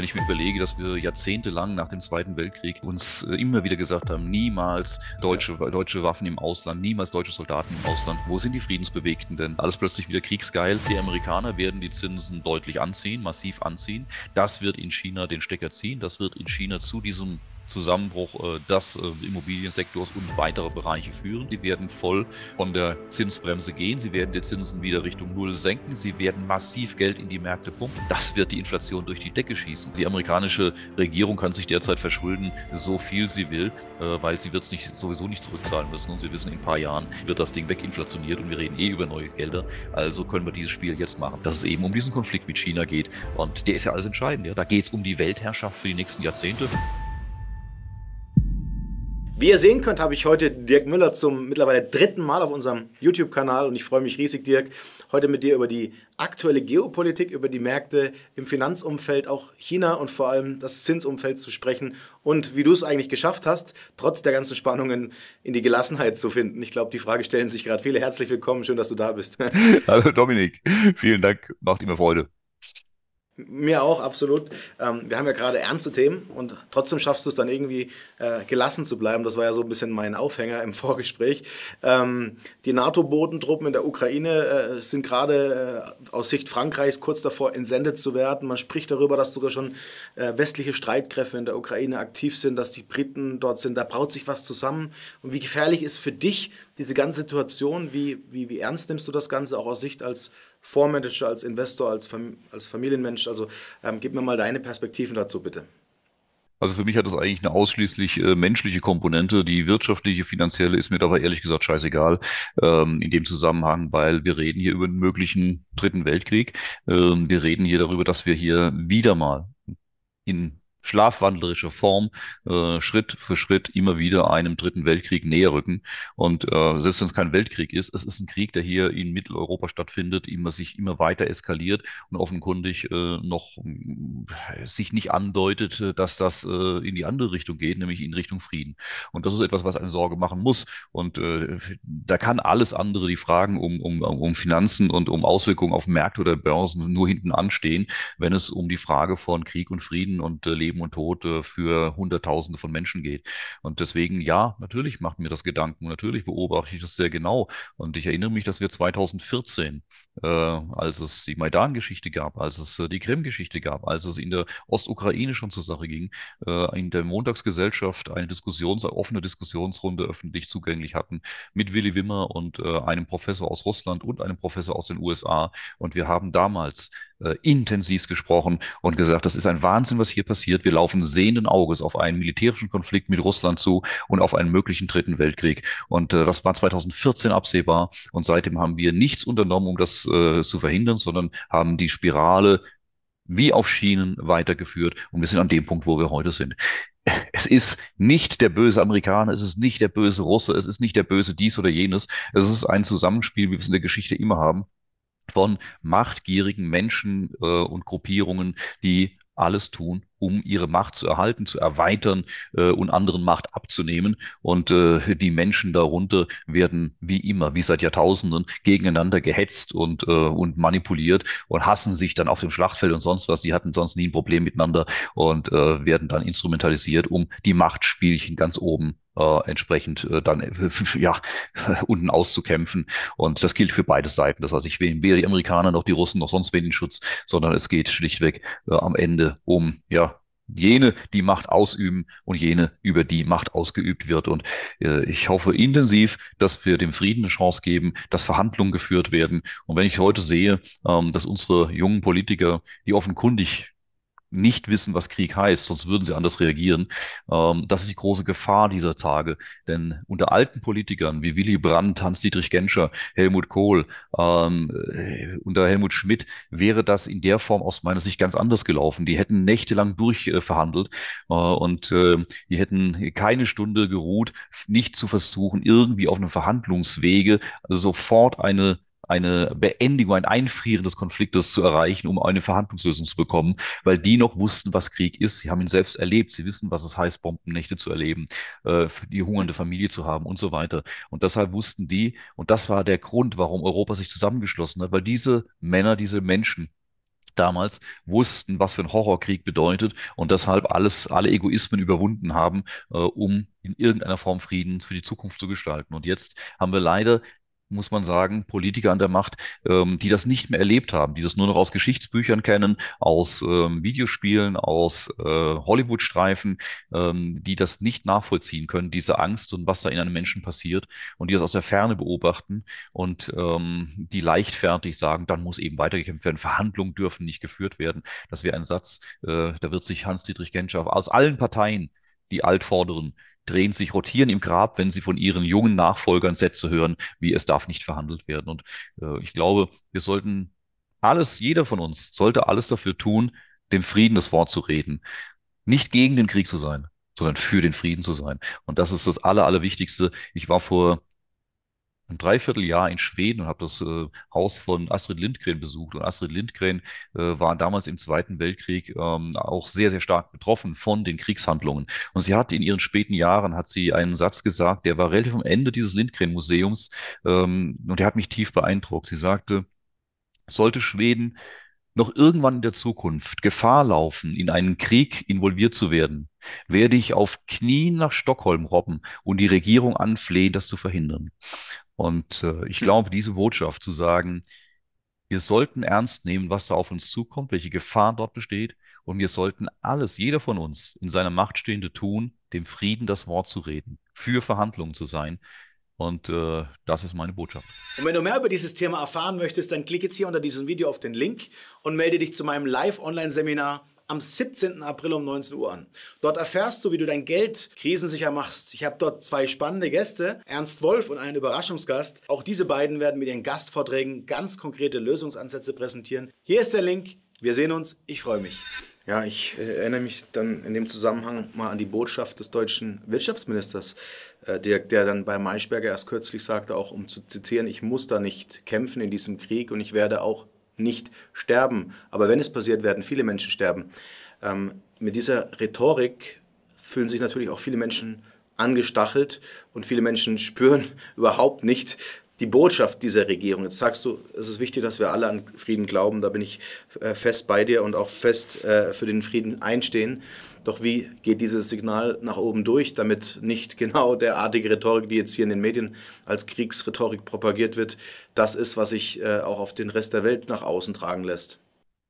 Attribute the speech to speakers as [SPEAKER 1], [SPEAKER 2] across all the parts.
[SPEAKER 1] Wenn ich mir überlege, dass wir jahrzehntelang nach dem Zweiten Weltkrieg uns äh, immer wieder gesagt haben, niemals deutsche, deutsche Waffen im Ausland, niemals deutsche Soldaten im Ausland. Wo sind die Friedensbewegten denn? Alles plötzlich wieder kriegsgeil. Die Amerikaner werden die Zinsen deutlich anziehen, massiv anziehen. Das wird in China den Stecker ziehen. Das wird in China zu diesem Zusammenbruch äh, des äh, Immobiliensektors und weitere Bereiche führen. Sie werden voll von der Zinsbremse gehen. Sie werden die Zinsen wieder Richtung Null senken. Sie werden massiv Geld in die Märkte pumpen. Das wird die Inflation durch die Decke schießen. Die amerikanische Regierung kann sich derzeit verschulden, so viel sie will, äh, weil sie wird es nicht, sowieso nicht zurückzahlen müssen. Und Sie wissen, in ein paar Jahren wird das Ding weginflationiert und wir reden eh über neue Gelder. Also können wir dieses Spiel jetzt machen, dass es eben um diesen Konflikt mit China geht. Und der ist ja alles entscheidend. Ja? Da geht es um die Weltherrschaft für die nächsten Jahrzehnte.
[SPEAKER 2] Wie ihr sehen könnt, habe ich heute Dirk Müller zum mittlerweile dritten Mal auf unserem YouTube-Kanal und ich freue mich riesig, Dirk, heute mit dir über die aktuelle Geopolitik, über die Märkte im Finanzumfeld, auch China und vor allem das Zinsumfeld zu sprechen und wie du es eigentlich geschafft hast, trotz der ganzen Spannungen in die Gelassenheit zu finden. Ich glaube, die Frage stellen sich gerade viele. Herzlich willkommen, schön, dass du da bist.
[SPEAKER 1] Hallo Dominik, vielen Dank, macht immer Freude.
[SPEAKER 2] Mir auch, absolut. Ähm, wir haben ja gerade ernste Themen und trotzdem schaffst du es dann irgendwie äh, gelassen zu bleiben. Das war ja so ein bisschen mein Aufhänger im Vorgespräch. Ähm, die NATO-Bodentruppen in der Ukraine äh, sind gerade äh, aus Sicht Frankreichs kurz davor, entsendet zu werden. Man spricht darüber, dass sogar schon äh, westliche Streitkräfte in der Ukraine aktiv sind, dass die Briten dort sind. Da braut sich was zusammen. Und wie gefährlich ist für dich diese ganze Situation? Wie, wie, wie ernst nimmst du das Ganze auch aus Sicht als Fondsmanager, als Investor, als, Fam als Familienmensch? Also ähm, gib mir mal deine Perspektiven dazu, bitte.
[SPEAKER 1] Also für mich hat das eigentlich eine ausschließlich äh, menschliche Komponente. Die wirtschaftliche, finanzielle ist mir dabei ehrlich gesagt scheißegal ähm, in dem Zusammenhang, weil wir reden hier über einen möglichen dritten Weltkrieg. Ähm, wir reden hier darüber, dass wir hier wieder mal in schlafwandlerische Form äh, Schritt für Schritt immer wieder einem dritten Weltkrieg näher rücken. Und äh, selbst wenn es kein Weltkrieg ist, es ist ein Krieg, der hier in Mitteleuropa stattfindet, immer sich immer weiter eskaliert und offenkundig äh, noch äh, sich nicht andeutet, äh, dass das äh, in die andere Richtung geht, nämlich in Richtung Frieden. Und das ist etwas, was eine Sorge machen muss. Und da kann alles andere, die Fragen um, um, um Finanzen und um Auswirkungen auf Märkte oder Börsen nur hinten anstehen, wenn es um die Frage von Krieg und Frieden und Leben Leben und Tod äh, für Hunderttausende von Menschen geht. Und deswegen, ja, natürlich macht mir das Gedanken, natürlich beobachte ich das sehr genau. Und ich erinnere mich, dass wir 2014, äh, als es die Maidan-Geschichte gab, als es äh, die Krim-Geschichte gab, als es in der Ostukraine schon zur Sache ging, äh, in der Montagsgesellschaft eine Diskussions-, offene Diskussionsrunde öffentlich zugänglich hatten mit Willy Wimmer und äh, einem Professor aus Russland und einem Professor aus den USA. Und wir haben damals äh, intensiv gesprochen und gesagt, das ist ein Wahnsinn, was hier passiert. Wir laufen sehenden Auges auf einen militärischen Konflikt mit Russland zu und auf einen möglichen dritten Weltkrieg. Und äh, das war 2014 absehbar. Und seitdem haben wir nichts unternommen, um das äh, zu verhindern, sondern haben die Spirale wie auf Schienen weitergeführt. Und wir sind an dem Punkt, wo wir heute sind. Es ist nicht der böse Amerikaner, es ist nicht der böse Russe, es ist nicht der böse dies oder jenes. Es ist ein Zusammenspiel, wie wir es in der Geschichte immer haben von machtgierigen Menschen äh, und Gruppierungen, die alles tun, um ihre Macht zu erhalten, zu erweitern äh, und anderen Macht abzunehmen. Und äh, die Menschen darunter werden wie immer, wie seit Jahrtausenden, gegeneinander gehetzt und, äh, und manipuliert und hassen sich dann auf dem Schlachtfeld und sonst was. Sie hatten sonst nie ein Problem miteinander und äh, werden dann instrumentalisiert, um die Machtspielchen ganz oben äh, entsprechend äh, dann äh, ja unten auszukämpfen. Und das gilt für beide Seiten. Das heißt, ich will weder die Amerikaner noch die Russen noch sonst wen in Schutz, sondern es geht schlichtweg äh, am Ende um ja jene die Macht ausüben und jene, über die Macht ausgeübt wird. Und äh, ich hoffe intensiv, dass wir dem Frieden eine Chance geben, dass Verhandlungen geführt werden. Und wenn ich heute sehe, ähm, dass unsere jungen Politiker, die offenkundig nicht wissen, was Krieg heißt, sonst würden sie anders reagieren. Ähm, das ist die große Gefahr dieser Tage. Denn unter alten Politikern wie Willy Brandt, Hans-Dietrich Genscher, Helmut Kohl, ähm, äh, unter Helmut Schmidt wäre das in der Form aus meiner Sicht ganz anders gelaufen. Die hätten nächtelang durchverhandelt äh, und äh, die hätten keine Stunde geruht, nicht zu versuchen, irgendwie auf einem Verhandlungswege also sofort eine eine Beendigung, ein Einfrieren des Konfliktes zu erreichen, um eine Verhandlungslösung zu bekommen, weil die noch wussten, was Krieg ist. Sie haben ihn selbst erlebt. Sie wissen, was es heißt, Bombennächte zu erleben, äh, die hungernde Familie zu haben und so weiter. Und deshalb wussten die, und das war der Grund, warum Europa sich zusammengeschlossen hat, weil diese Männer, diese Menschen, damals wussten, was für ein Horrorkrieg bedeutet und deshalb alles, alle Egoismen überwunden haben, äh, um in irgendeiner Form Frieden für die Zukunft zu gestalten. Und jetzt haben wir leider muss man sagen, Politiker an der Macht, ähm, die das nicht mehr erlebt haben, die das nur noch aus Geschichtsbüchern kennen, aus ähm, Videospielen, aus äh, Hollywood-Streifen, ähm, die das nicht nachvollziehen können, diese Angst und was da in einem Menschen passiert und die das aus der Ferne beobachten und ähm, die leichtfertig sagen, dann muss eben weitergekämpft werden, Verhandlungen dürfen nicht geführt werden. Das wäre ein Satz, äh, da wird sich Hans-Dietrich Genscher aus allen Parteien, die alt Altvorderen, drehen sich, rotieren im Grab, wenn sie von ihren jungen Nachfolgern Sätze hören, wie es darf nicht verhandelt werden. Und äh, ich glaube, wir sollten alles, jeder von uns sollte alles dafür tun, dem Frieden das Wort zu reden. Nicht gegen den Krieg zu sein, sondern für den Frieden zu sein. Und das ist das Aller, Allerwichtigste. Ich war vor ein Dreivierteljahr in Schweden und habe das äh, Haus von Astrid Lindgren besucht. Und Astrid Lindgren äh, war damals im Zweiten Weltkrieg ähm, auch sehr, sehr stark betroffen von den Kriegshandlungen. Und sie hat in ihren späten Jahren hat sie einen Satz gesagt, der war relativ am Ende dieses Lindgren-Museums ähm, und der hat mich tief beeindruckt. Sie sagte, sollte Schweden noch irgendwann in der Zukunft Gefahr laufen, in einen Krieg involviert zu werden, werde ich auf Knien nach Stockholm robben und die Regierung anflehen, das zu verhindern. Und äh, ich glaube, diese Botschaft zu sagen, wir sollten ernst nehmen, was da auf uns zukommt, welche Gefahr dort besteht. Und wir sollten alles, jeder von uns, in seiner Macht Stehende tun, dem Frieden das Wort zu reden, für Verhandlungen zu sein. Und äh, das ist meine Botschaft.
[SPEAKER 2] Und wenn du mehr über dieses Thema erfahren möchtest, dann klick jetzt hier unter diesem Video auf den Link und melde dich zu meinem Live-Online-Seminar am 17. April um 19 Uhr an. Dort erfährst du, wie du dein Geld krisensicher machst. Ich habe dort zwei spannende Gäste, Ernst Wolf und einen Überraschungsgast. Auch diese beiden werden mit ihren Gastvorträgen ganz konkrete Lösungsansätze präsentieren. Hier ist der Link. Wir sehen uns. Ich freue mich. Ja, ich äh, erinnere mich dann in dem Zusammenhang mal an die Botschaft des deutschen Wirtschaftsministers, äh, der, der dann bei Maischberger erst kürzlich sagte, auch um zu zitieren, ich muss da nicht kämpfen in diesem Krieg und ich werde auch nicht sterben. Aber wenn es passiert, werden viele Menschen sterben. Ähm, mit dieser Rhetorik fühlen sich natürlich auch viele Menschen angestachelt und viele Menschen spüren überhaupt nicht, die Botschaft dieser Regierung. Jetzt sagst du, es ist wichtig, dass wir alle an Frieden glauben. Da bin ich äh, fest bei dir und auch fest äh, für den Frieden einstehen. Doch wie geht dieses Signal nach oben durch, damit nicht genau derartige Rhetorik, die jetzt hier in den Medien als Kriegsrhetorik propagiert wird, das ist, was sich äh, auch auf den Rest der Welt nach außen tragen lässt?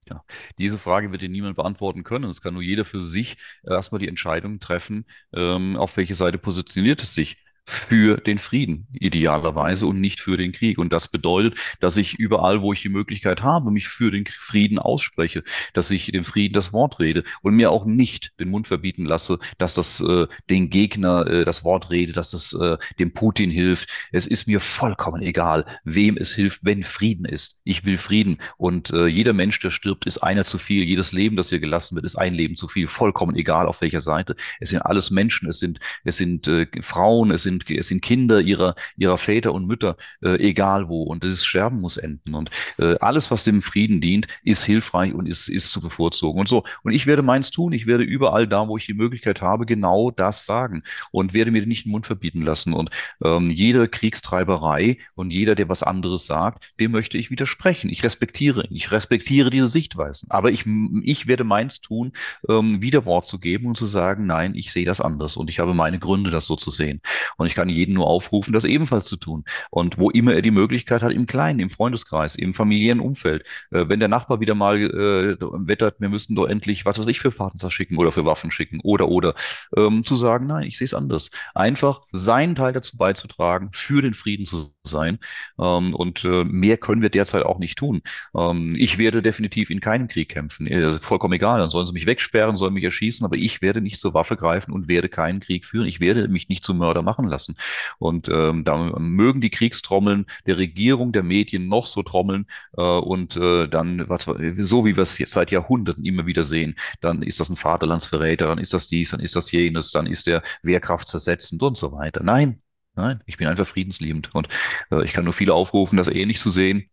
[SPEAKER 1] Ja, diese Frage wird dir niemand beantworten können. Es kann nur jeder für sich erstmal die Entscheidung treffen, ähm, auf welche Seite positioniert es sich für den Frieden idealerweise und nicht für den Krieg. Und das bedeutet, dass ich überall, wo ich die Möglichkeit habe, mich für den Frieden ausspreche, dass ich dem Frieden das Wort rede und mir auch nicht den Mund verbieten lasse, dass das äh, den Gegner äh, das Wort rede, dass das äh, dem Putin hilft. Es ist mir vollkommen egal, wem es hilft, wenn Frieden ist. Ich will Frieden und äh, jeder Mensch, der stirbt, ist einer zu viel. Jedes Leben, das hier gelassen wird, ist ein Leben zu viel. Vollkommen egal, auf welcher Seite. Es sind alles Menschen, es sind es sind äh, Frauen, es sind sind, es sind Kinder ihrer, ihrer Väter und Mütter, äh, egal wo. Und dieses Sterben muss enden. Und äh, alles, was dem Frieden dient, ist hilfreich und ist, ist zu bevorzugen. Und so. Und ich werde meins tun. Ich werde überall da, wo ich die Möglichkeit habe, genau das sagen und werde mir nicht den Mund verbieten lassen. Und ähm, jede Kriegstreiberei und jeder, der was anderes sagt, dem möchte ich widersprechen. Ich respektiere ihn. Ich respektiere diese Sichtweisen. Aber ich, ich werde meins tun, ähm, wieder Wort zu geben und zu sagen, nein, ich sehe das anders und ich habe meine Gründe, das so zu sehen. Und ich kann jeden nur aufrufen, das ebenfalls zu tun. Und wo immer er die Möglichkeit hat, im Kleinen, im Freundeskreis, im familiären Umfeld. Äh, wenn der Nachbar wieder mal äh, wettert, wir müssen doch endlich, was weiß ich, für Fahrten schicken oder für Waffen schicken oder, oder, ähm, zu sagen, nein, ich sehe es anders. Einfach seinen Teil dazu beizutragen, für den Frieden zu sein sein. Ähm, und äh, mehr können wir derzeit auch nicht tun. Ähm, ich werde definitiv in keinem Krieg kämpfen. Äh, vollkommen egal. Dann sollen sie mich wegsperren, sollen mich erschießen, aber ich werde nicht zur Waffe greifen und werde keinen Krieg führen. Ich werde mich nicht zum Mörder machen lassen. Und ähm, da mögen die Kriegstrommeln der Regierung, der Medien noch so trommeln äh, und äh, dann, was, so wie wir es jetzt seit Jahrhunderten immer wieder sehen, dann ist das ein Vaterlandsverräter, dann ist das dies, dann ist das jenes, dann ist der Wehrkraft zersetzend und so weiter. Nein, Nein, ich bin einfach friedensliebend und äh, ich kann nur viele aufrufen, das ähnlich eh zu sehen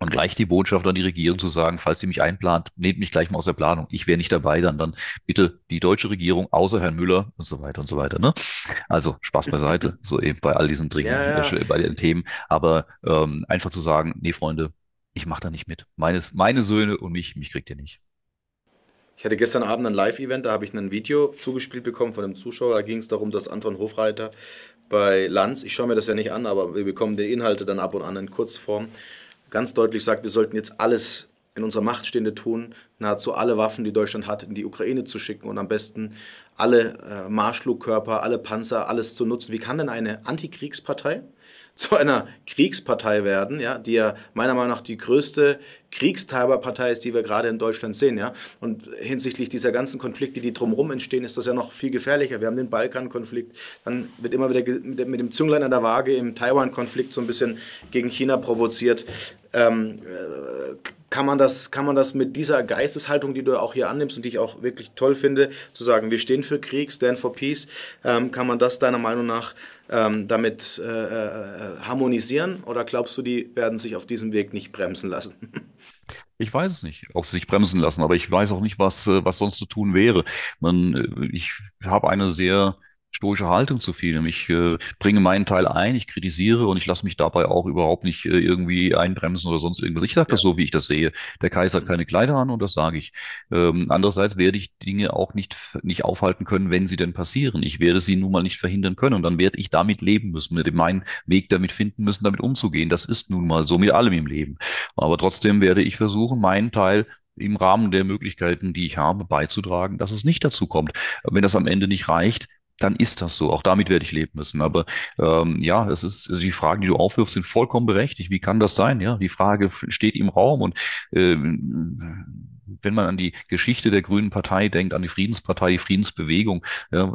[SPEAKER 1] und gleich die Botschaft an die Regierung zu sagen, falls sie mich einplant, nehmt mich gleich mal aus der Planung. Ich wäre nicht dabei, dann, dann bitte die deutsche Regierung, außer Herrn Müller und so weiter und so weiter. Ne? Also Spaß beiseite, so eben bei all diesen dringenden ja, ja. Äh, bei den Themen. Aber ähm, einfach zu sagen, nee, Freunde, ich mache da nicht mit. Meines, meine Söhne und mich, mich kriegt ihr nicht. Ich hatte gestern Abend ein Live-Event,
[SPEAKER 2] da habe ich ein Video zugespielt bekommen von einem Zuschauer. Da ging es darum, dass Anton Hofreiter bei Lanz, ich schaue mir das ja nicht an, aber wir bekommen die Inhalte dann ab und an in Kurzform, ganz deutlich sagt, wir sollten jetzt alles in unserer Macht Stehende tun, nahezu alle Waffen, die Deutschland hat, in die Ukraine zu schicken und am besten alle äh, Marschflugkörper, alle Panzer, alles zu nutzen. Wie kann denn eine Antikriegspartei, zu einer Kriegspartei werden, ja, die ja meiner Meinung nach die größte Kriegstreiberpartei ist, die wir gerade in Deutschland sehen. Ja. Und hinsichtlich dieser ganzen Konflikte, die drumherum entstehen, ist das ja noch viel gefährlicher. Wir haben den Balkankonflikt, dann wird immer wieder mit dem Zünglein an der Waage im Taiwan-Konflikt so ein bisschen gegen China provoziert. Ähm, äh, kann man das, kann man das mit dieser Geisteshaltung, die du auch hier annimmst und die ich auch wirklich toll finde, zu sagen, wir stehen für Krieg, stand for peace, ähm, kann man das deiner Meinung nach ähm, damit äh, äh, harmonisieren oder glaubst du, die werden sich auf diesem Weg nicht bremsen lassen?
[SPEAKER 1] Ich weiß es nicht, ob sie sich bremsen lassen, aber ich weiß auch nicht, was, äh, was sonst zu tun wäre. Man, äh, ich habe eine sehr stoische Haltung zu viel. Ich äh, bringe meinen Teil ein, ich kritisiere und ich lasse mich dabei auch überhaupt nicht äh, irgendwie einbremsen oder sonst irgendwas. Ich sage ja. das so, wie ich das sehe. Der Kaiser hat keine Kleider an und das sage ich. Ähm, andererseits werde ich Dinge auch nicht, nicht aufhalten können, wenn sie denn passieren. Ich werde sie nun mal nicht verhindern können und dann werde ich damit leben müssen, mit meinen Weg damit finden müssen, damit umzugehen. Das ist nun mal so mit allem im Leben. Aber trotzdem werde ich versuchen, meinen Teil im Rahmen der Möglichkeiten, die ich habe, beizutragen, dass es nicht dazu kommt. Wenn das am Ende nicht reicht, dann ist das so. Auch damit werde ich leben müssen. Aber ähm, ja, es ist also die Fragen, die du aufwirfst, sind vollkommen berechtigt. Wie kann das sein? Ja, die Frage steht im Raum und ähm, wenn man an die Geschichte der Grünen Partei denkt, an die Friedenspartei, die Friedensbewegung, ja,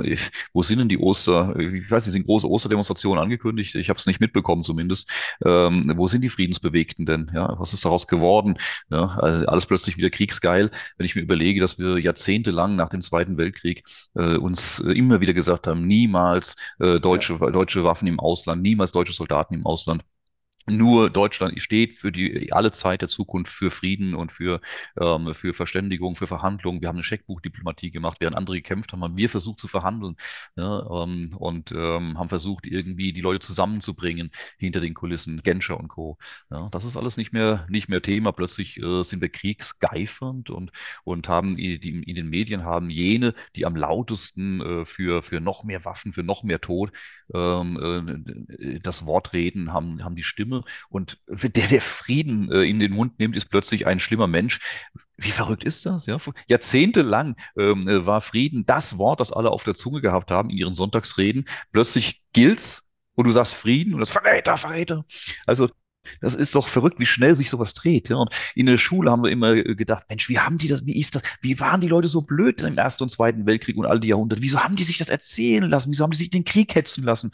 [SPEAKER 1] wo sind denn die Oster, ich weiß nicht, sind große Osterdemonstrationen angekündigt, ich habe es nicht mitbekommen zumindest, ähm, wo sind die Friedensbewegten denn, ja, was ist daraus geworden, ja, also alles plötzlich wieder kriegsgeil, wenn ich mir überlege, dass wir jahrzehntelang nach dem Zweiten Weltkrieg äh, uns äh, immer wieder gesagt haben, niemals äh, deutsche, deutsche Waffen im Ausland, niemals deutsche Soldaten im Ausland nur Deutschland steht für die alle Zeit der Zukunft für Frieden und für, ähm, für Verständigung, für Verhandlungen. Wir haben eine Scheckbuchdiplomatie gemacht, während andere gekämpft haben, haben wir versucht zu verhandeln ja, ne, ähm, und ähm, haben versucht, irgendwie die Leute zusammenzubringen hinter den Kulissen, Genscher und Co. Ja, das ist alles nicht mehr, nicht mehr Thema. Plötzlich äh, sind wir kriegsgeifernd und, und haben in, in, den Medien haben jene, die am lautesten äh, für, für noch mehr Waffen, für noch mehr Tod ähm, äh, das Wort reden, haben, haben die Stimme und der, der Frieden äh, in den Mund nimmt, ist plötzlich ein schlimmer Mensch. Wie verrückt ist das? Ja? Jahrzehntelang ähm, äh, war Frieden das Wort, das alle auf der Zunge gehabt haben in ihren Sonntagsreden. Plötzlich gilt's und du sagst Frieden und das Verräter, Verräter. Also das ist doch verrückt, wie schnell sich sowas dreht. Ja. Und in der Schule haben wir immer äh, gedacht, Mensch, wie haben die das, wie ist das, wie waren die Leute so blöd im Ersten und Zweiten Weltkrieg und all die Jahrhunderte? Wieso haben die sich das erzählen lassen? Wieso haben die sich den Krieg hetzen lassen?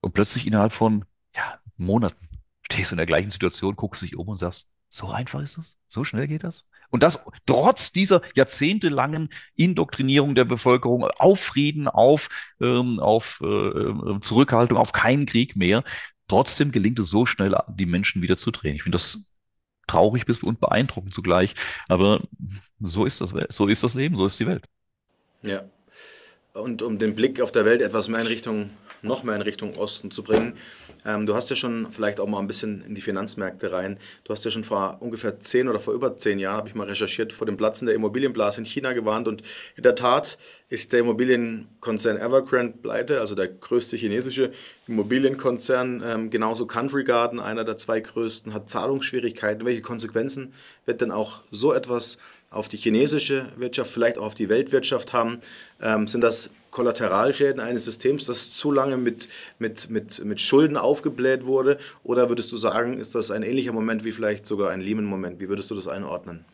[SPEAKER 1] Und plötzlich innerhalb von ja, Monaten stehst du in der gleichen Situation, guckst dich um und sagst, so einfach ist es, so schnell geht das. Und das trotz dieser jahrzehntelangen Indoktrinierung der Bevölkerung auf Frieden, auf, ähm, auf äh, ähm, Zurückhaltung, auf keinen Krieg mehr, trotzdem gelingt es so schnell, die Menschen wieder zu drehen. Ich finde das traurig bis und beeindruckend zugleich. Aber so ist das, so ist das Leben, so ist die Welt.
[SPEAKER 2] Ja. Und um den Blick auf der Welt etwas mehr in Richtung noch mehr in Richtung Osten zu bringen. Ähm, du hast ja schon vielleicht auch mal ein bisschen in die Finanzmärkte rein. Du hast ja schon vor ungefähr zehn oder vor über zehn Jahren, habe ich mal recherchiert, vor dem Platzen der Immobilienblase in China gewarnt. Und in der Tat ist der Immobilienkonzern Evergrande pleite, also der größte chinesische Immobilienkonzern, ähm, genauso Country Garden, einer der zwei größten, hat Zahlungsschwierigkeiten. Welche Konsequenzen wird denn auch so etwas haben? auf die chinesische Wirtschaft, vielleicht auch auf die Weltwirtschaft haben, ähm, sind das Kollateralschäden eines Systems, das zu lange mit, mit, mit, mit Schulden aufgebläht wurde? Oder würdest du sagen, ist das ein ähnlicher Moment wie vielleicht sogar ein Lehman-Moment? Wie würdest du das einordnen?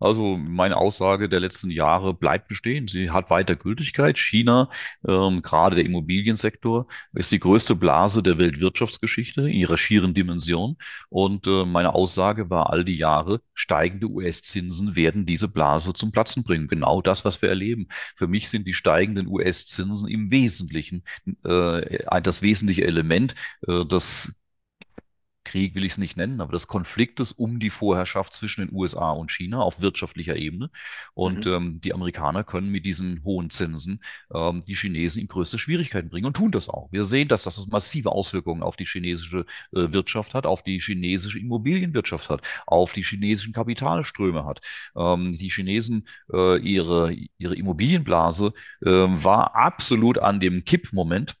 [SPEAKER 1] Also meine Aussage der letzten Jahre bleibt bestehen. Sie hat weiter Gültigkeit. China, ähm, gerade der Immobiliensektor, ist die größte Blase der Weltwirtschaftsgeschichte in ihrer schieren Dimension. Und äh, meine Aussage war all die Jahre, steigende US-Zinsen werden diese Blase zum Platzen bringen. Genau das, was wir erleben. Für mich sind die steigenden US-Zinsen im Wesentlichen äh, das wesentliche Element, äh, das Krieg will ich es nicht nennen, aber des Konfliktes um die Vorherrschaft zwischen den USA und China auf wirtschaftlicher Ebene. Und mhm. ähm, die Amerikaner können mit diesen hohen Zinsen ähm, die Chinesen in größte Schwierigkeiten bringen und tun das auch. Wir sehen, dass das massive Auswirkungen auf die chinesische äh, Wirtschaft hat, auf die chinesische Immobilienwirtschaft hat, auf die chinesischen Kapitalströme hat. Ähm, die Chinesen, äh, ihre, ihre Immobilienblase äh, war absolut an dem Kippmoment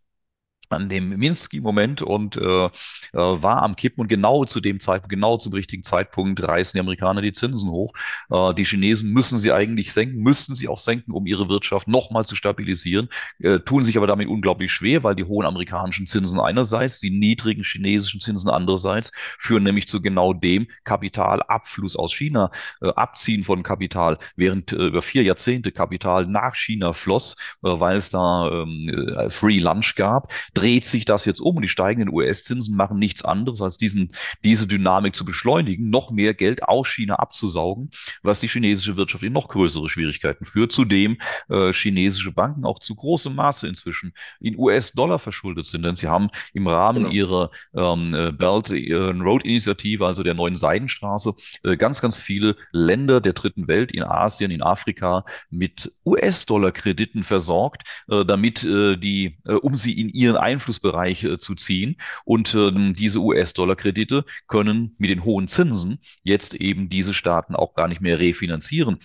[SPEAKER 1] an dem Minsky-Moment und äh, äh, war am Kippen und genau zu dem Zeitpunkt, genau zum richtigen Zeitpunkt reißen die Amerikaner die Zinsen hoch. Äh, die Chinesen müssen sie eigentlich senken, müssten sie auch senken, um ihre Wirtschaft nochmal zu stabilisieren, äh, tun sich aber damit unglaublich schwer, weil die hohen amerikanischen Zinsen einerseits, die niedrigen chinesischen Zinsen andererseits führen nämlich zu genau dem Kapitalabfluss aus China, äh, Abziehen von Kapital, während über vier Jahrzehnte Kapital nach China floss, weil es da ähm, Free Lunch gab dreht sich das jetzt um und die steigenden US-Zinsen machen nichts anderes, als diesen, diese Dynamik zu beschleunigen, noch mehr Geld aus China abzusaugen, was die chinesische Wirtschaft in noch größere Schwierigkeiten führt. Zudem äh, chinesische Banken auch zu großem Maße inzwischen in US-Dollar verschuldet sind, denn sie haben im Rahmen genau. ihrer ähm, äh, Belt äh, Road Initiative, also der neuen Seidenstraße, äh, ganz, ganz viele Länder der dritten Welt in Asien, in Afrika mit US-Dollar-Krediten versorgt, äh, damit äh, die, um sie in ihren Einflussbereich äh, zu ziehen. Und ähm, diese US-Dollar-Kredite können mit den hohen Zinsen jetzt eben diese Staaten auch gar nicht mehr refinanzieren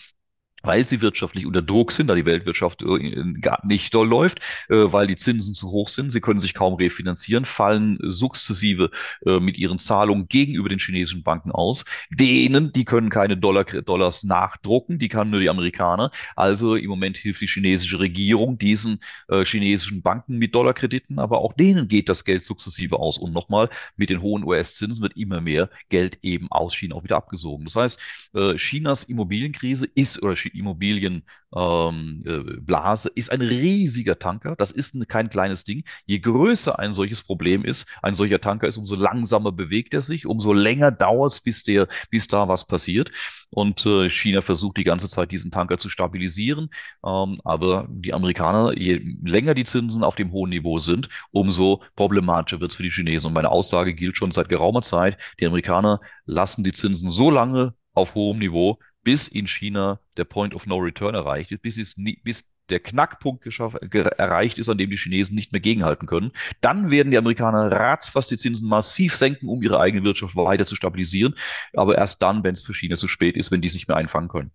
[SPEAKER 1] weil sie wirtschaftlich unter Druck sind, da die Weltwirtschaft äh, gar nicht doll läuft, äh, weil die Zinsen zu hoch sind, sie können sich kaum refinanzieren, fallen sukzessive äh, mit ihren Zahlungen gegenüber den chinesischen Banken aus. Denen, die können keine Dollar, Dollars nachdrucken, die kann nur die Amerikaner. Also im Moment hilft die chinesische Regierung diesen chinesischen Banken mit Dollarkrediten, aber auch denen geht das Geld sukzessive aus. Und nochmal, mit den hohen US-Zinsen wird immer mehr Geld eben aus China auch wieder abgesogen. Das heißt, Chinas Immobilienkrise ist oder Immobilienblase ähm, äh, ist ein riesiger Tanker. Das ist ein, kein kleines Ding. Je größer ein solches Problem ist, ein solcher Tanker ist, umso langsamer bewegt er sich, umso länger dauert es, bis, bis da was passiert. Und äh, China versucht die ganze Zeit, diesen Tanker zu stabilisieren. Ähm, aber die Amerikaner, je länger die Zinsen auf dem hohen Niveau sind, umso problematischer wird es für die Chinesen. Und meine Aussage gilt schon seit geraumer Zeit. Die Amerikaner lassen die Zinsen so lange auf hohem Niveau, bis in China der Point of No Return erreicht ist, bis, es nie, bis der Knackpunkt erreicht ist, an dem die Chinesen nicht mehr gegenhalten können. Dann werden die Amerikaner ratzfass die Zinsen massiv senken, um ihre eigene Wirtschaft weiter zu stabilisieren. Aber erst dann, wenn es für China zu spät ist, wenn die es nicht mehr einfangen können.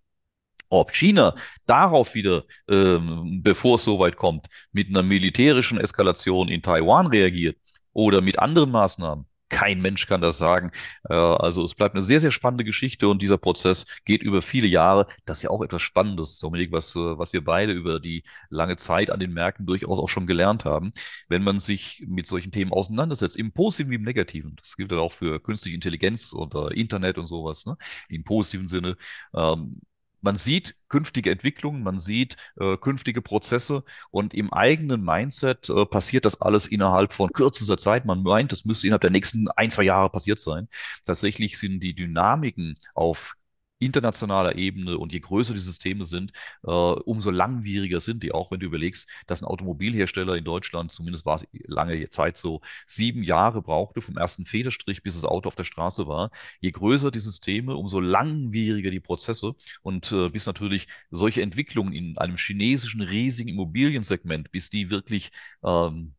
[SPEAKER 1] Ob China darauf wieder, ähm, bevor es so weit kommt, mit einer militärischen Eskalation in Taiwan reagiert oder mit anderen Maßnahmen, kein Mensch kann das sagen. Äh, also es bleibt eine sehr, sehr spannende Geschichte und dieser Prozess geht über viele Jahre. Das ist ja auch etwas Spannendes, Dominik, was, äh, was wir beide über die lange Zeit an den Märkten durchaus auch schon gelernt haben. Wenn man sich mit solchen Themen auseinandersetzt, im Positiven wie im Negativen, das gilt dann auch für künstliche Intelligenz oder Internet und sowas, ne? im positiven Sinne, ähm, man sieht künftige Entwicklungen, man sieht äh, künftige Prozesse und im eigenen Mindset äh, passiert das alles innerhalb von kürzester Zeit. Man meint, das müsste innerhalb der nächsten ein, zwei Jahre passiert sein. Tatsächlich sind die Dynamiken auf internationaler Ebene und je größer die Systeme sind, äh, umso langwieriger sind die. Auch wenn du überlegst, dass ein Automobilhersteller in Deutschland, zumindest war es lange Zeit so, sieben Jahre brauchte vom ersten Federstrich, bis das Auto auf der Straße war. Je größer die Systeme, umso langwieriger die Prozesse und äh, bis natürlich solche Entwicklungen in einem chinesischen riesigen Immobiliensegment, bis die wirklich ähm,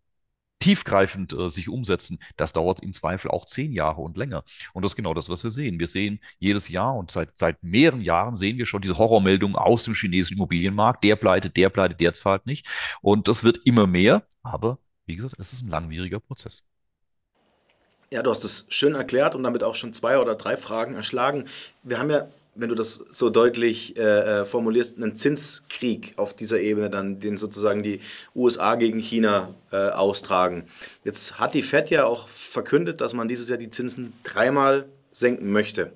[SPEAKER 1] tiefgreifend äh, sich umsetzen, das dauert im Zweifel auch zehn Jahre und länger. Und das ist genau das, was wir sehen. Wir sehen jedes Jahr und seit, seit mehreren Jahren sehen wir schon diese Horrormeldungen aus dem chinesischen Immobilienmarkt. Der pleite, der pleite, der zahlt nicht. Und das wird immer mehr. Aber wie gesagt, es ist ein langwieriger Prozess.
[SPEAKER 2] Ja, du hast es schön erklärt und damit auch schon zwei oder drei Fragen erschlagen. Wir haben ja wenn du das so deutlich äh, äh, formulierst, einen Zinskrieg auf dieser Ebene, dann den sozusagen die USA gegen China äh, austragen. Jetzt hat die Fed ja auch verkündet, dass man dieses Jahr die Zinsen dreimal senken möchte.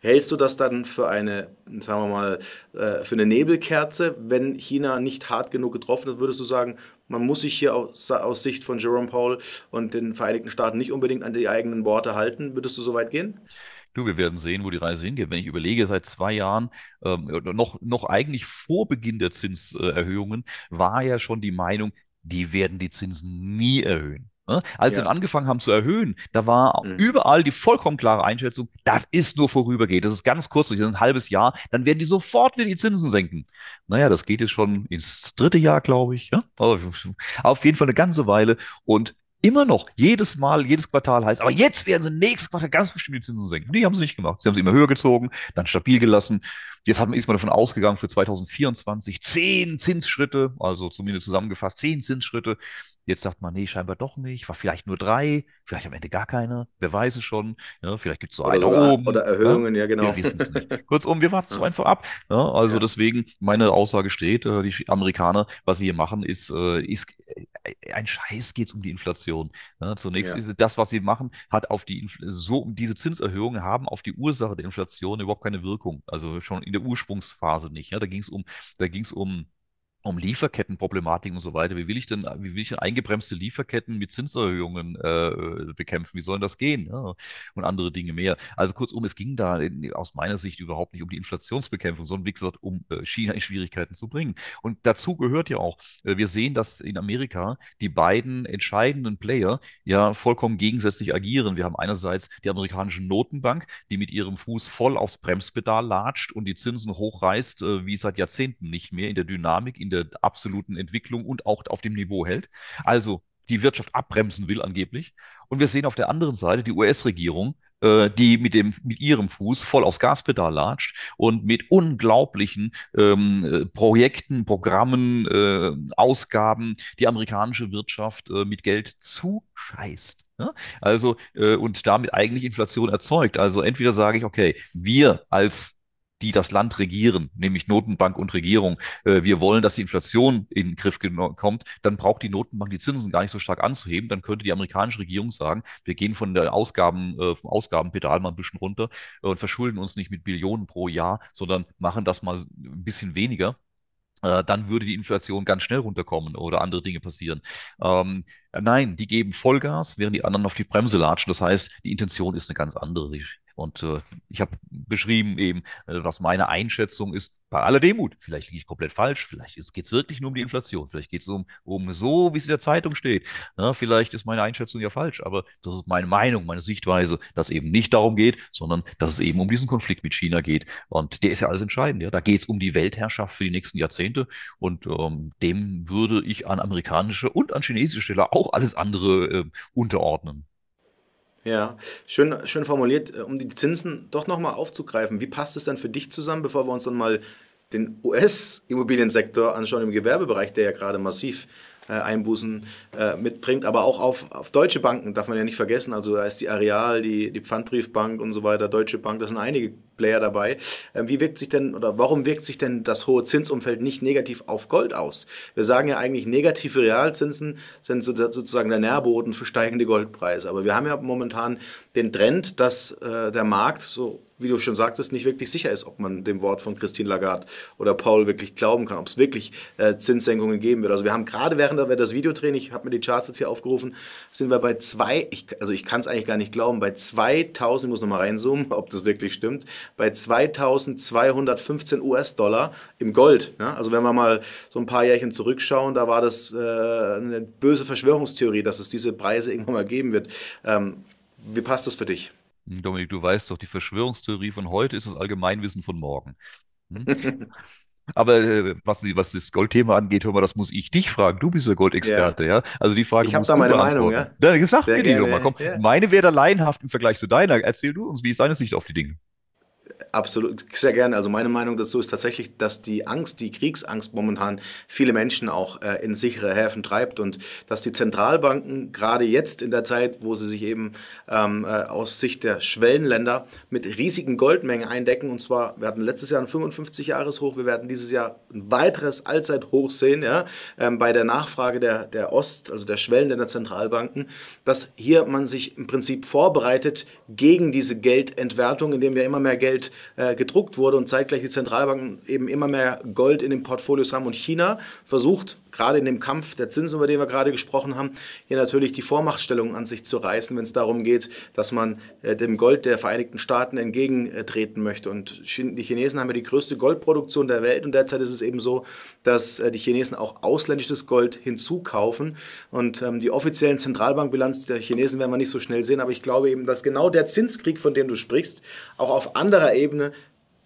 [SPEAKER 2] Hältst du das dann für eine, sagen wir mal, äh, für eine Nebelkerze, wenn China nicht hart genug getroffen ist? Würdest du sagen, man muss sich hier aus, aus Sicht von Jerome Powell und den Vereinigten Staaten nicht unbedingt an die eigenen Worte halten? Würdest du so weit gehen?
[SPEAKER 1] Du, wir werden sehen, wo die Reise hingeht. Wenn ich überlege, seit zwei Jahren, ähm, noch, noch eigentlich vor Beginn der Zinserhöhungen, war ja schon die Meinung, die werden die Zinsen nie erhöhen. Ne? Als ja. sie dann angefangen haben zu erhöhen, da war mhm. überall die vollkommen klare Einschätzung, das ist nur vorübergehend, das ist ganz kurz, das ist ein halbes Jahr, dann werden die sofort wieder die Zinsen senken. Naja, das geht jetzt schon ins dritte Jahr, glaube ich. Ja? Also, auf jeden Fall eine ganze Weile. Und immer noch jedes Mal, jedes Quartal heißt, aber jetzt werden sie nächstes Quartal ganz bestimmt die Zinsen senken. Die haben sie nicht gemacht. Sie haben sie immer höher gezogen, dann stabil gelassen. Jetzt hat man erstmal davon ausgegangen, für 2024 zehn Zinsschritte, also zumindest zusammengefasst zehn Zinsschritte. Jetzt sagt man, nee, scheinbar doch nicht, war vielleicht nur drei, vielleicht am Ende gar keine, wer weiß es schon. Ja, vielleicht gibt es so oder eine oben. Oder ne? Erhöhungen, ja, ja genau. Wir wissen es nicht. Kurzum, wir warten es einfach ab. Ne? Also ja, also deswegen, meine Aussage steht, äh, die Amerikaner, was sie hier machen, ist, äh, ist äh, ein Scheiß geht es um die Inflation. Ne? zunächst ist das, was sie machen, hat auf die, so diese Zinserhöhungen haben auf die Ursache der Inflation überhaupt keine Wirkung. Also schon in der Ursprungsphase nicht. Ja? Da ging es um, da ging es um um Lieferkettenproblematik und so weiter. Wie will ich denn, wie will ich denn eingebremste Lieferketten mit Zinserhöhungen äh, äh bekämpfen? Wie soll das gehen? Ja, und andere Dinge mehr. Also kurzum, es ging da in, aus meiner Sicht überhaupt nicht um die Inflationsbekämpfung, sondern wie gesagt, um äh, China in Schwierigkeiten zu bringen. Und dazu gehört ja auch, äh, wir sehen, dass in Amerika die beiden entscheidenden Player ja vollkommen gegensätzlich agieren. Wir haben einerseits die amerikanische Notenbank, die mit ihrem Fuß voll aufs Bremspedal latscht und die Zinsen hochreißt, äh, wie seit Jahrzehnten nicht mehr in der Dynamik, in der der absoluten Entwicklung und auch auf dem Niveau hält. Also die Wirtschaft abbremsen will angeblich. Und wir sehen auf der anderen Seite die US-Regierung, äh, die mit, dem, mit ihrem Fuß voll aufs Gaspedal latscht und mit unglaublichen ähm, äh, Projekten, Programmen, äh, Ausgaben die amerikanische Wirtschaft äh, mit Geld zuscheißt. Ja? Ne? Also, äh, und damit eigentlich Inflation erzeugt. Also entweder sage ich, okay, wir als die das Land regieren, nämlich Notenbank und Regierung. Äh, wir wollen, dass die Inflation in den Griff kommt, dann braucht die Notenbank die Zinsen gar nicht so stark anzuheben. Dann könnte die amerikanische Regierung sagen, wir gehen von der Ausgaben, äh, vom Ausgabenpedal mal ein bisschen runter äh, und verschulden uns nicht mit Billionen pro Jahr, sondern machen das mal ein bisschen weniger dann würde die Inflation ganz schnell runterkommen oder andere Dinge passieren. Ähm, nein, die geben Vollgas, während die anderen auf die Bremse latschen. Das heißt, die Intention ist eine ganz andere. Und äh, ich habe beschrieben eben, äh, was meine Einschätzung ist, bei aller Demut. Vielleicht liege ich komplett falsch, vielleicht geht es wirklich nur um die Inflation, vielleicht geht es um, um so, wie es in der Zeitung steht. Ja, vielleicht ist meine Einschätzung ja falsch, aber das ist meine Meinung, meine Sichtweise, dass eben nicht darum geht, sondern dass es eben um diesen Konflikt mit China geht. Und der ist ja alles entscheidend. Ja? Da geht es um die Weltherrschaft für die nächsten Jahrzehnte und ähm, dem würde ich an amerikanische und an chinesische Stelle auch alles andere äh, unterordnen.
[SPEAKER 2] Ja, schön, schön formuliert, äh, um die Zinsen doch nochmal aufzugreifen. Wie passt es dann für dich zusammen, bevor wir uns dann mal den US-Immobiliensektor anschauen im Gewerbebereich, der ja gerade massiv äh, Einbußen äh, mitbringt. Aber auch auf, auf deutsche Banken darf man ja nicht vergessen. Also da ist die Areal, die, die Pfandbriefbank und so weiter, Deutsche Bank, da sind einige Player dabei. Ähm, wie wirkt sich denn oder warum wirkt sich denn das hohe Zinsumfeld nicht negativ auf Gold aus? Wir sagen ja eigentlich, negative Realzinsen sind sozusagen der Nährboden für steigende Goldpreise. Aber wir haben ja momentan den Trend, dass äh, der Markt so wie du schon sagtest, nicht wirklich sicher ist, ob man dem Wort von Christine Lagarde oder Paul wirklich glauben kann, ob es wirklich äh, Zinssenkungen geben wird. Also wir haben gerade während wir das Video drehen, ich habe mir die Charts jetzt hier aufgerufen, sind wir bei zwei, ich, also ich kann es eigentlich gar nicht glauben, bei 2000, ich muss nochmal reinzoomen, ob das wirklich stimmt, bei 2215 US-Dollar im Gold. Ja? Ne? Also wenn wir mal so ein paar Jährchen zurückschauen, da war das äh, eine böse Verschwörungstheorie, dass es diese Preise irgendwann mal geben wird.
[SPEAKER 1] Ähm, wie passt das für dich? Hm, Dominik, du weißt doch, die Verschwörungstheorie von heute ist das Allgemeinwissen von morgen. Hm? Aber äh, was, was, das Goldthema angeht, hör mal, das muss ich dich fragen. Du bist der Goldexperte, yeah. ja. Also die Frage. Ich habe da meine Meinung, ja. Da, sag mir die doch mal. Komm, yeah. meine wäre da leihenhaft im Vergleich zu deiner. Erzähl du uns, wie ist deine Sicht auf die Dinge? Absolut, sehr
[SPEAKER 2] gerne. Also meine Meinung dazu ist tatsächlich, dass die Angst, die Kriegsangst momentan viele Menschen auch äh, in sichere Häfen treibt und dass die Zentralbanken gerade jetzt in der Zeit, wo sie sich eben ähm, äh, aus Sicht der Schwellenländer mit riesigen Goldmengen eindecken, und zwar, wir hatten letztes Jahr ein 55-Jahres-Hoch, wir werden dieses Jahr ein weiteres Allzeithoch sehen, ja, ähm, bei der Nachfrage der, der Ost-, also der Schwellenländer Zentralbanken, dass hier man sich im Prinzip vorbereitet gegen diese Geldentwertung, indem wir immer mehr Geld äh, gedruckt wurde und zeitgleich die Zentralbanken eben immer mehr Gold in den Portfolios haben. Und China versucht gerade in dem Kampf der Zinsen, über den wir gerade gesprochen haben, hier natürlich die Vormachtstellung an sich zu reißen, wenn es darum geht, dass man äh, dem Gold der Vereinigten Staaten entgegentreten möchte. Und die Chinesen haben ja die größte Goldproduktion der Welt und derzeit ist es eben so, dass äh, die Chinesen auch ausländisches Gold hinzukaufen. Und ähm, die offiziellen Zentralbankbilanz der Chinesen werden wir nicht so schnell sehen, aber ich glaube eben, dass genau der Zinskrieg, von dem du sprichst, auch auf anderer Ebene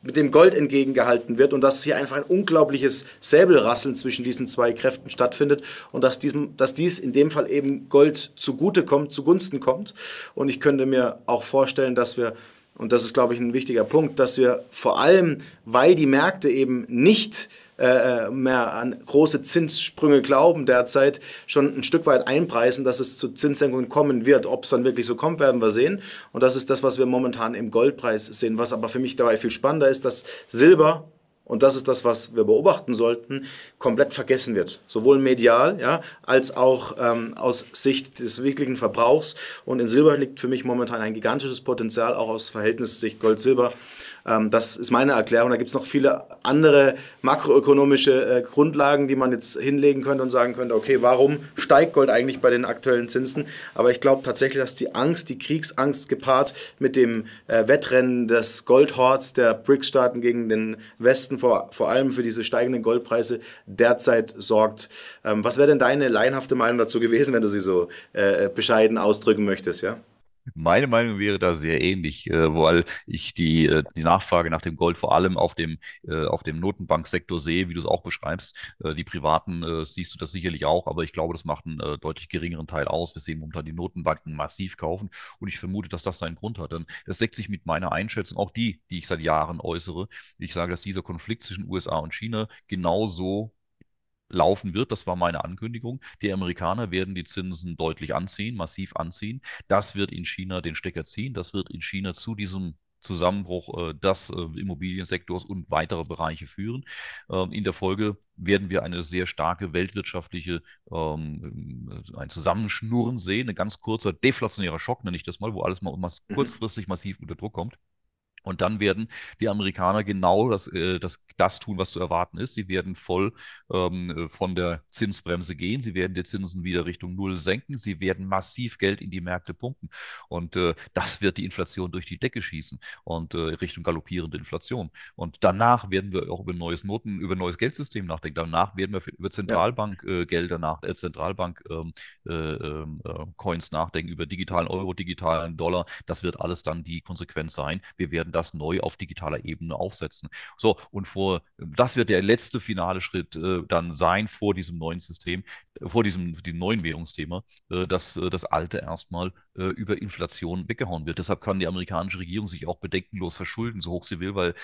[SPEAKER 2] mit dem Gold entgegengehalten wird und dass hier einfach ein unglaubliches Säbelrasseln zwischen diesen zwei Kräften stattfindet und dass, diesem, dass dies in dem Fall eben Gold zugute kommt, zugunsten kommt. Und ich könnte mir auch vorstellen, dass wir, und das ist, glaube ich, ein wichtiger Punkt, dass wir vor allem, weil die Märkte eben nicht äh, äh, mehr an große Zinssprünge glauben derzeit, schon ein Stück weit einpreisen, dass es zu Zinssenkungen kommen wird. Ob es dann wirklich so kommt, werden wir sehen. Und das ist das, was wir momentan im Goldpreis sehen. Was aber für mich dabei viel spannender ist, dass Silber und das ist das, was wir beobachten sollten, komplett vergessen wird. Sowohl medial ja, als auch ähm, aus Sicht des wirklichen Verbrauchs. Und in Silber liegt für mich momentan ein gigantisches Potenzial, auch aus Verhältnissicht Gold-Silber. Ähm, das ist meine Erklärung. Da gibt es noch viele andere makroökonomische äh, Grundlagen, die man jetzt hinlegen könnte und sagen könnte, okay, warum steigt Gold eigentlich bei den aktuellen Zinsen? Aber ich glaube tatsächlich, dass die Angst, die Kriegsangst gepaart mit dem äh, Wettrennen des Goldhorts der BRICS-Staaten gegen den Westen, vor, vor allem für diese steigenden Goldpreise, derzeit sorgt. Ähm, was wäre denn deine leinhafte Meinung dazu gewesen, wenn du sie so äh, bescheiden ausdrücken
[SPEAKER 1] möchtest, ja? Meine Meinung wäre da sehr ähnlich, äh, weil ich die, äh, die Nachfrage nach dem Gold vor allem auf dem, äh, auf dem Notenbanksektor sehe, wie du es auch beschreibst. die Privaten siehst du das sicherlich auch, aber ich glaube, das macht einen deutlich geringeren Teil aus. Wir sehen momentan die Notenbanken massiv kaufen und ich vermute, dass das seinen Grund hat. Denn das deckt sich mit meiner Einschätzung, auch die, die ich seit Jahren äußere. Ich sage, dass dieser Konflikt zwischen USA und China genauso laufen wird, das war meine Ankündigung. Die Amerikaner werden die Zinsen deutlich anziehen, massiv anziehen. Das wird in China den Stecker ziehen. Das wird in China zu diesem Zusammenbruch äh, des äh, Immobiliensektors und weitere Bereiche führen. Ähm, in der Folge werden wir eine sehr starke weltwirtschaftliche, ähm, ein Zusammenschnurren sehen, ein ganz kurzer deflationärer Schock, nenne ich das mal, wo alles mal mhm. kurzfristig massiv unter Druck kommt. Und dann werden die Amerikaner genau das, äh, das, das tun, was zu erwarten ist. Sie werden voll ähm, äh, von der Zinsbremse gehen. Sie werden die Zinsen wieder Richtung Null senken. Sie werden massiv Geld in die Märkte pumpen. Und äh, das wird die Inflation durch die Decke schießen und äh, Richtung galoppierende Inflation. Und danach werden wir auch über neues Noten, über neues Geldsystem nachdenken. Danach werden wir über Zentralbankgelder, äh, nach, äh, Zentralbank ähm, äh, ähm, Coins nachdenken, über digitalen Euro, digitalen Dollar. Das wird alles dann die Konsequenz sein. Wir werden werden das neu auf digitaler Ebene aufsetzen. So, und vor, das wird der letzte finale Schritt äh, dann sein vor diesem neuen System, äh, vor diesem, diesem neuen Währungsthema, äh, dass äh, das alte erstmal äh, über Inflation weggehauen wird. Deshalb kann die amerikanische Regierung sich auch bedenkenlos verschulden, so hoch sie will, weil äh,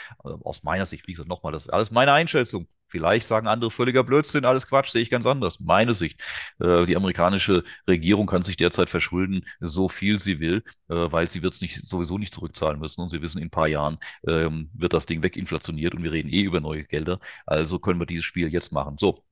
[SPEAKER 1] aus meiner Sicht, wie gesagt, nochmal, das ist alles meine Einschätzung. Vielleicht sagen andere völliger Blödsinn, alles Quatsch, sehe ich ganz anders. Meine Sicht. Äh, die amerikanische Regierung kann sich derzeit verschulden, so viel sie will, äh, weil sie wird es nicht, sowieso nicht zurückzahlen müssen. Und sie wissen, in ein paar Jahren ähm, wird das Ding weginflationiert und wir reden eh über neue Gelder. Also können wir dieses Spiel jetzt machen. So,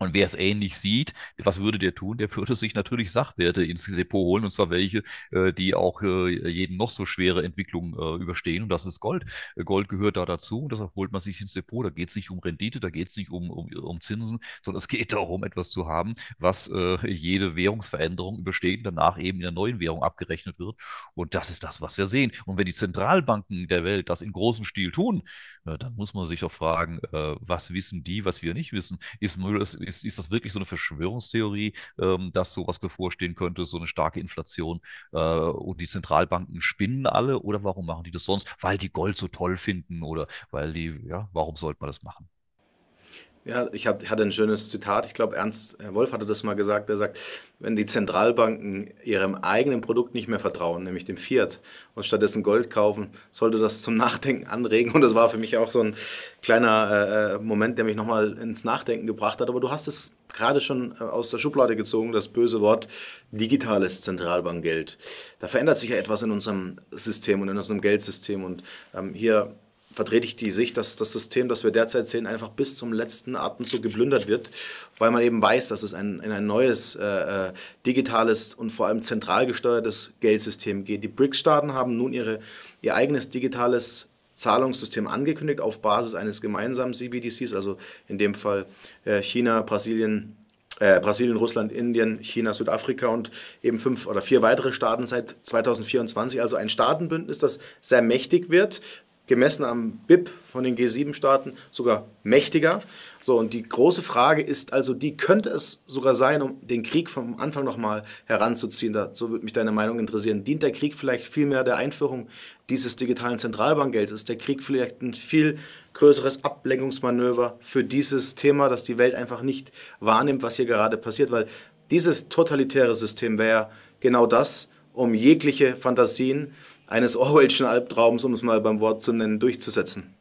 [SPEAKER 1] und wer es ähnlich sieht, was würde der tun? Der würde sich natürlich Sachwerte ins Depot holen, und zwar welche, äh, die auch äh, jeden noch so schwere Entwicklung äh, überstehen. Und das ist Gold. Gold gehört da dazu und deshalb holt man sich ins Depot. Da geht es nicht um Rendite, da geht es nicht um, um, um Zinsen, sondern es geht darum, etwas zu haben, was jede Währungsveränderung übersteht und danach eben in der neuen Währung abgerechnet wird. Und das ist das, was wir sehen. Und wenn die Zentralbanken der Welt das in großem Stil tun, dann muss man sich doch fragen, was wissen die, was wir nicht wissen? Ist Müller ist, ist das wirklich so eine Verschwörungstheorie, ähm, dass sowas bevorstehen könnte, so eine starke Inflation äh, und die Zentralbanken spinnen alle oder warum machen die das sonst? Weil die Gold so toll finden oder weil die, ja, warum sollte man das machen?
[SPEAKER 2] Ja, ich hatte ein schönes Zitat. Ich glaube, Ernst Wolf hatte das mal gesagt. Er sagt, wenn die Zentralbanken ihrem eigenen Produkt nicht mehr vertrauen, nämlich dem Fiat, und stattdessen Gold kaufen, sollte das zum Nachdenken anregen. Und das war für mich auch so ein kleiner äh, äh Moment, der mich nochmal ins Nachdenken gebracht hat. Aber du hast es gerade schon äh, aus der Schublade gezogen, das böse Wort digitales Zentralbankgeld. Da verändert sich ja etwas in unserem System und in unserem Geldsystem. Und ähm, hier vertrete ich die Sicht, dass das System, das wir derzeit sehen, einfach bis zum letzten Atemzug geplündert wird, weil man eben weiß, dass es ein, in ein neues äh, äh, digitales und vor allem zentral gesteuertes Geldsystem geht. Die BRICS-Staaten haben nun ihre, ihr eigenes digitales Zahlungssystem angekündigt auf Basis eines gemeinsamen CBDCs, also in dem Fall äh, China, Brasilien, äh, Brasilien, Russland, Indien, China, Südafrika und eben fünf oder vier weitere Staaten seit 2024. Also ein Staatenbündnis, das sehr mächtig wird, gemessen am BIP von den G7-Staaten sogar mächtiger. So, und die große Frage ist also, die könnte es sogar sein, um den Krieg vom Anfang nochmal heranzuziehen. Dazu würde mich deine Meinung interessieren. Dient der Krieg vielleicht viel mehr der Einführung dieses digitalen Zentralbankgeldes? Ist der Krieg vielleicht ein viel größeres Ablenkungsmanöver für dieses Thema, dass die Welt einfach nicht wahrnimmt, was hier gerade passiert? Weil dieses totalitäre System wäre ja genau das, um jegliche Fantasien eines Orwellschen Albtraums, um es mal beim Wort zu nennen, durchzusetzen.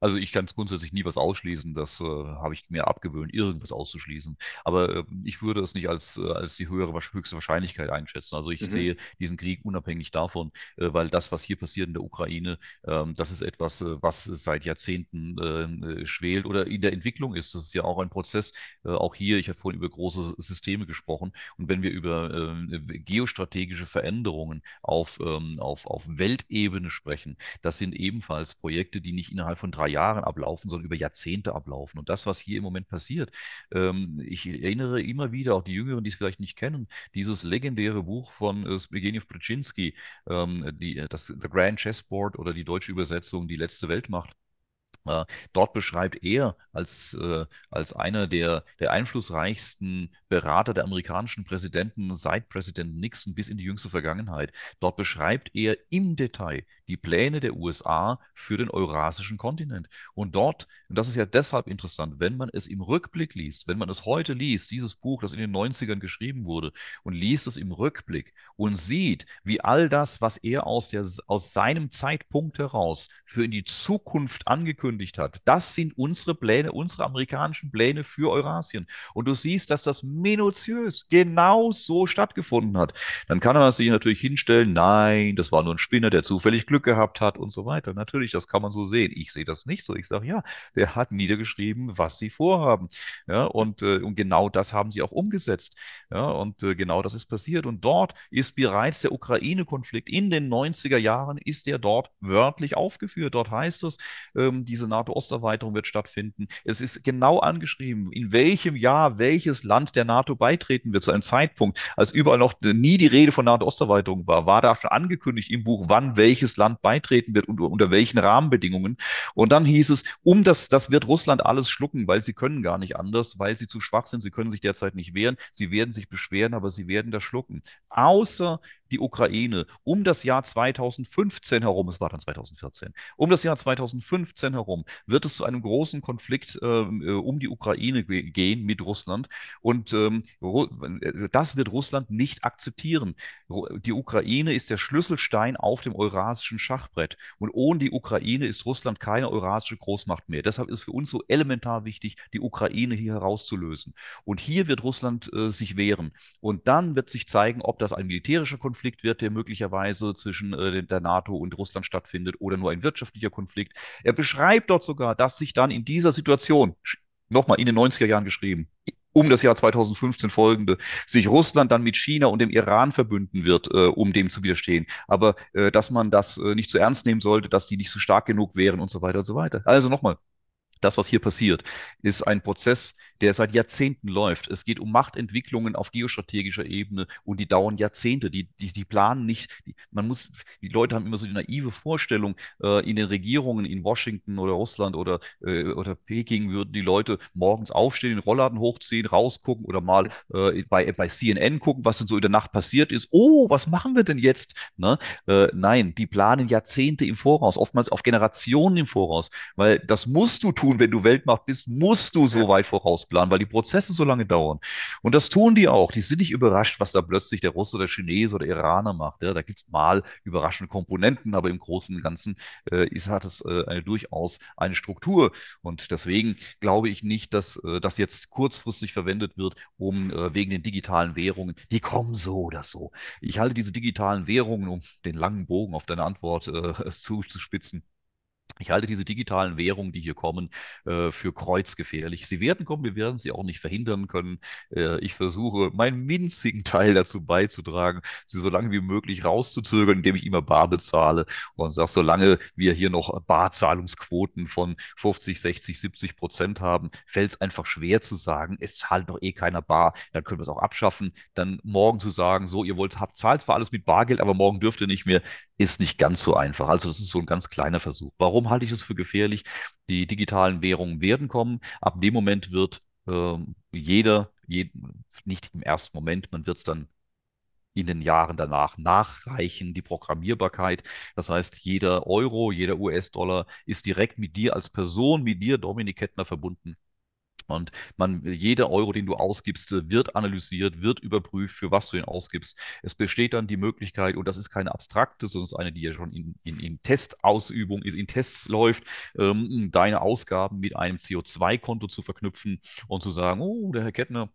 [SPEAKER 1] Also ich kann grundsätzlich nie was ausschließen, das äh, habe ich mir abgewöhnt, irgendwas auszuschließen. Aber äh, ich würde es nicht als, äh, als die höhere, höchste Wahrscheinlichkeit einschätzen. Also ich mhm. sehe diesen Krieg unabhängig davon, äh, weil das, was hier passiert in der Ukraine, ähm, das ist etwas, äh, was seit Jahrzehnten schwelt oder in der Entwicklung ist. Das ist ja auch ein Prozess. auch hier, ich habe vorhin über große Systeme gesprochen. Und wenn wir über ähm, geostrategische Veränderungen auf, ähm, auf, auf Weltebene sprechen, das sind ebenfalls Projekte, die nicht innerhalb von drei Jahren ablaufen, sondern über Jahrzehnte ablaufen. Und das, was hier im Moment passiert, ähm, ich erinnere immer wieder, auch die Jüngeren, die es vielleicht nicht kennen, dieses legendäre Buch von äh, Spigeniw ähm, die, äh, das The Grand Chessboard oder die deutsche Übersetzung Die letzte Weltmacht, äh, dort beschreibt er als, äh, als einer der, der einflussreichsten Berater der amerikanischen Präsidenten seit Präsident Nixon bis in die jüngste Vergangenheit. Dort beschreibt er im Detail die Pläne der USA für den eurasischen Kontinent. Und dort, und das ist ja deshalb interessant, wenn man es im Rückblick liest, wenn man es heute liest, dieses Buch, das in den 90ern geschrieben wurde, und liest es im Rückblick und sieht, wie all das, was er aus, der, aus seinem Zeitpunkt heraus für in die Zukunft angekündigt angekündigt hat. Das sind unsere Pläne, unsere amerikanischen Pläne für Eurasien. Und du siehst, dass das minutiös genau so stattgefunden hat. Dann kann man sich natürlich hinstellen, nein, das war nur ein Spinner, der zufällig Glück gehabt hat und so weiter. Natürlich, das kann man so sehen. Ich sehe das nicht so. Ich sage, ja, der hat niedergeschrieben, was sie vorhaben. Ja, und, äh, und genau das haben sie auch umgesetzt. Ja, und äh, genau das ist passiert. Und dort ist bereits der Ukraine-Konflikt in den 90er Jahren, ist der dort wörtlich aufgeführt. Dort heißt es, ähm, diese diese NATO-Osterweiterung wird stattfinden. Es ist genau angeschrieben, in welchem Jahr welches Land der NATO beitreten wird, zu einem Zeitpunkt, als überall noch nie die Rede von NATO-Osterweiterung war, war da schon angekündigt im Buch, wann welches Land beitreten wird und unter welchen Rahmenbedingungen. Und dann hieß es, um das, das wird Russland alles schlucken, weil sie können gar nicht anders, weil sie zu schwach sind, sie können sich derzeit nicht wehren, sie werden sich beschweren, aber sie werden das schlucken. Außer die Ukraine um das Jahr 2015 herum, es war dann 2014, um das Jahr 2015 herum wird es zu einem großen Konflikt ähm, äh, um die Ukraine gehen mit Russland. Und ähm, das wird Russland nicht akzeptieren. Die Ukraine ist der Schlüsselstein auf dem eurasischen Schachbrett. Und ohne die Ukraine ist Russland keine eurasische Großmacht mehr. Deshalb ist für uns so elementar wichtig, die Ukraine hier herauszulösen. Und hier wird Russland äh, sich wehren. Und dann wird sich zeigen, ob das ein militärischer Konflikt Konflikt wird, der möglicherweise zwischen äh, der NATO und Russland stattfindet oder nur ein wirtschaftlicher Konflikt. Er beschreibt dort sogar, dass sich dann in dieser Situation, nochmal in den 90er Jahren geschrieben, um das Jahr 2015 folgende, sich Russland dann mit China und dem Iran verbünden wird, äh, um dem zu widerstehen. Aber äh, dass man das äh, nicht zu so ernst nehmen sollte, dass die nicht so stark genug wären und so weiter und so weiter. Also nochmal, das, was hier passiert, ist ein Prozess, der seit Jahrzehnten läuft. Es geht um Machtentwicklungen auf geostrategischer Ebene und die dauern Jahrzehnte. Die, die, die planen nicht. Die, man muss, die Leute haben immer so die naive Vorstellung, äh, in den Regierungen in Washington oder Russland oder, äh, oder Peking würden die Leute morgens aufstehen, den Rollladen hochziehen, rausgucken oder mal äh, bei, bei CNN gucken, was denn so in der Nacht passiert ist. Oh, was machen wir denn jetzt? Ne? Äh, nein, die planen Jahrzehnte im Voraus, oftmals auf Generationen im Voraus, weil das musst du tun, wenn du Weltmacht bist, musst du so weit voraus planen, weil die Prozesse so lange dauern. Und das tun die auch. Die sind nicht überrascht, was da plötzlich der Russe oder Chinese oder Iraner macht. Ja, da gibt es mal überraschende Komponenten, aber im Großen und Ganzen äh, ist, hat es äh, eine, durchaus eine Struktur. Und deswegen glaube ich nicht, dass äh, das jetzt kurzfristig verwendet wird, um äh, wegen den digitalen Währungen, die kommen so oder so. Ich halte diese digitalen Währungen, um den langen Bogen auf deine Antwort äh, zuzuspitzen, ich halte diese digitalen Währungen, die hier kommen, äh, für kreuzgefährlich. Sie werden kommen, wir werden sie auch nicht verhindern können. Äh, ich versuche, meinen winzigen Teil dazu beizutragen, sie so lange wie möglich rauszuzögern, indem ich immer bar bezahle und sage, solange wir hier noch Barzahlungsquoten von 50, 60, 70 Prozent haben, fällt es einfach schwer zu sagen, es zahlt doch eh keiner bar, dann können wir es auch abschaffen. Dann morgen zu sagen, so, ihr wollt, habt, zahlt zwar alles mit Bargeld, aber morgen dürft ihr nicht mehr, ist nicht ganz so einfach. Also das ist so ein ganz kleiner Versuch. Warum halte ich es für gefährlich. Die digitalen Währungen werden kommen. Ab dem Moment wird äh, jeder, jed nicht im ersten Moment, man wird es dann in den Jahren danach nachreichen, die Programmierbarkeit. Das heißt, jeder Euro, jeder US-Dollar ist direkt mit dir als Person, mit dir, Dominik Kettner, verbunden. Und man, jeder Euro, den du ausgibst, äh, wird analysiert, wird überprüft, für was du ihn ausgibst. Es besteht dann die Möglichkeit, und das ist keine abstrakte, sondern eine, die ja schon in, in, in Testausübung ist, in Tests läuft, ähm, deine Ausgaben mit einem CO2-Konto zu verknüpfen und zu sagen, oh, der Herr Kettner,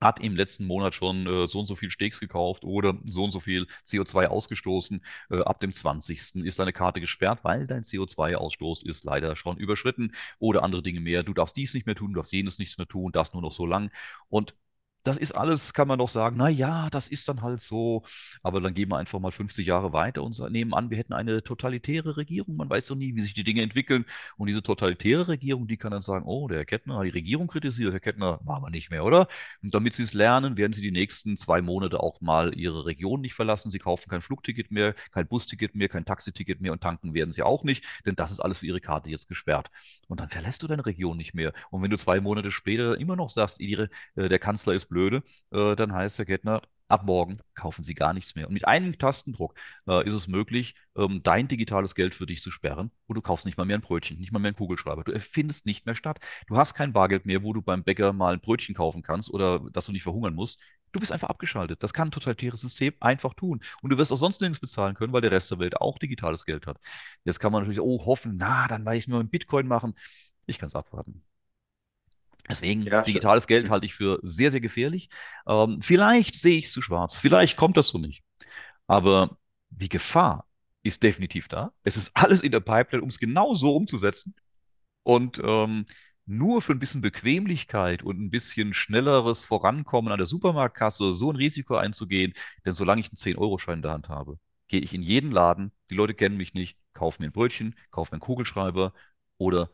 [SPEAKER 1] hat im letzten Monat schon äh, so und so viel Steaks gekauft oder so und so viel CO2 ausgestoßen. Äh, ab dem 20. ist deine Karte gesperrt, weil dein CO2-Ausstoß ist leider schon überschritten oder andere Dinge mehr. Du darfst dies nicht mehr tun, du darfst jenes nichts mehr tun, das nur noch so lang. Und das ist alles, kann man doch sagen, naja, das ist dann halt so. Aber dann gehen wir einfach mal 50 Jahre weiter und nehmen an, wir hätten eine totalitäre Regierung. Man weiß doch nie, wie sich die Dinge entwickeln. Und diese totalitäre Regierung, die kann dann sagen, oh, der Herr Kettner hat die Regierung kritisiert, Herr Kettner machen wir nicht mehr, oder? Und damit sie es lernen, werden sie die nächsten zwei Monate auch mal ihre Region nicht verlassen. Sie kaufen kein Flugticket mehr, kein Busticket mehr, kein Taxiticket mehr und tanken werden sie auch nicht, denn das ist alles für ihre Karte jetzt gesperrt. Und dann verlässt du deine Region nicht mehr. Und wenn du zwei Monate später immer noch sagst, ihre, äh, der Kanzler ist Blöde, äh, dann heißt der Gärtner, ab morgen kaufen Sie gar nichts mehr. Und mit einem Tastendruck äh, ist es möglich, ähm, dein digitales Geld für dich zu sperren und du kaufst nicht mal mehr ein Brötchen, nicht mal mehr einen Kugelschreiber. Du erfindest nicht mehr statt. Du hast kein Bargeld mehr, wo du beim Bäcker mal ein Brötchen kaufen kannst oder dass du nicht verhungern musst. Du bist einfach abgeschaltet. Das kann ein totalitäres System einfach tun. Und du wirst auch sonst nirgends bezahlen können, weil der Rest der Welt auch digitales Geld hat. Jetzt kann man natürlich, oh, hoffen, na, dann werde ich es mir mit Bitcoin machen. Ich kann es abwarten. Deswegen ja, digitales Geld hm. halte ich für sehr, sehr gefährlich. Ähm, vielleicht sehe ich es zu schwarz, vielleicht kommt das so nicht. Aber die Gefahr ist definitiv da. Es ist alles in der Pipeline, um es genau so umzusetzen. Und ähm, nur für ein bisschen Bequemlichkeit und ein bisschen schnelleres Vorankommen an der Supermarktkasse so ein Risiko einzugehen, denn solange ich einen 10-Euro-Schein in der Hand habe, gehe ich in jeden Laden, die Leute kennen mich nicht, kaufe mir ein Brötchen, kaufe mir einen Kugelschreiber oder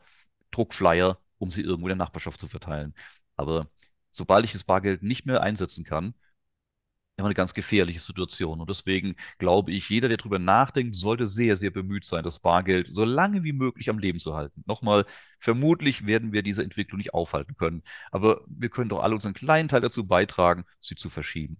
[SPEAKER 1] Druckflyer um sie irgendwo in der Nachbarschaft zu verteilen. Aber sobald ich das Bargeld nicht mehr einsetzen kann, immer eine ganz gefährliche Situation. Und deswegen glaube ich, jeder, der darüber nachdenkt, sollte sehr, sehr bemüht sein, das Bargeld so lange wie möglich am Leben zu halten. Nochmal, vermutlich werden wir diese Entwicklung nicht aufhalten können. Aber wir können doch alle unseren kleinen Teil dazu beitragen, sie zu verschieben.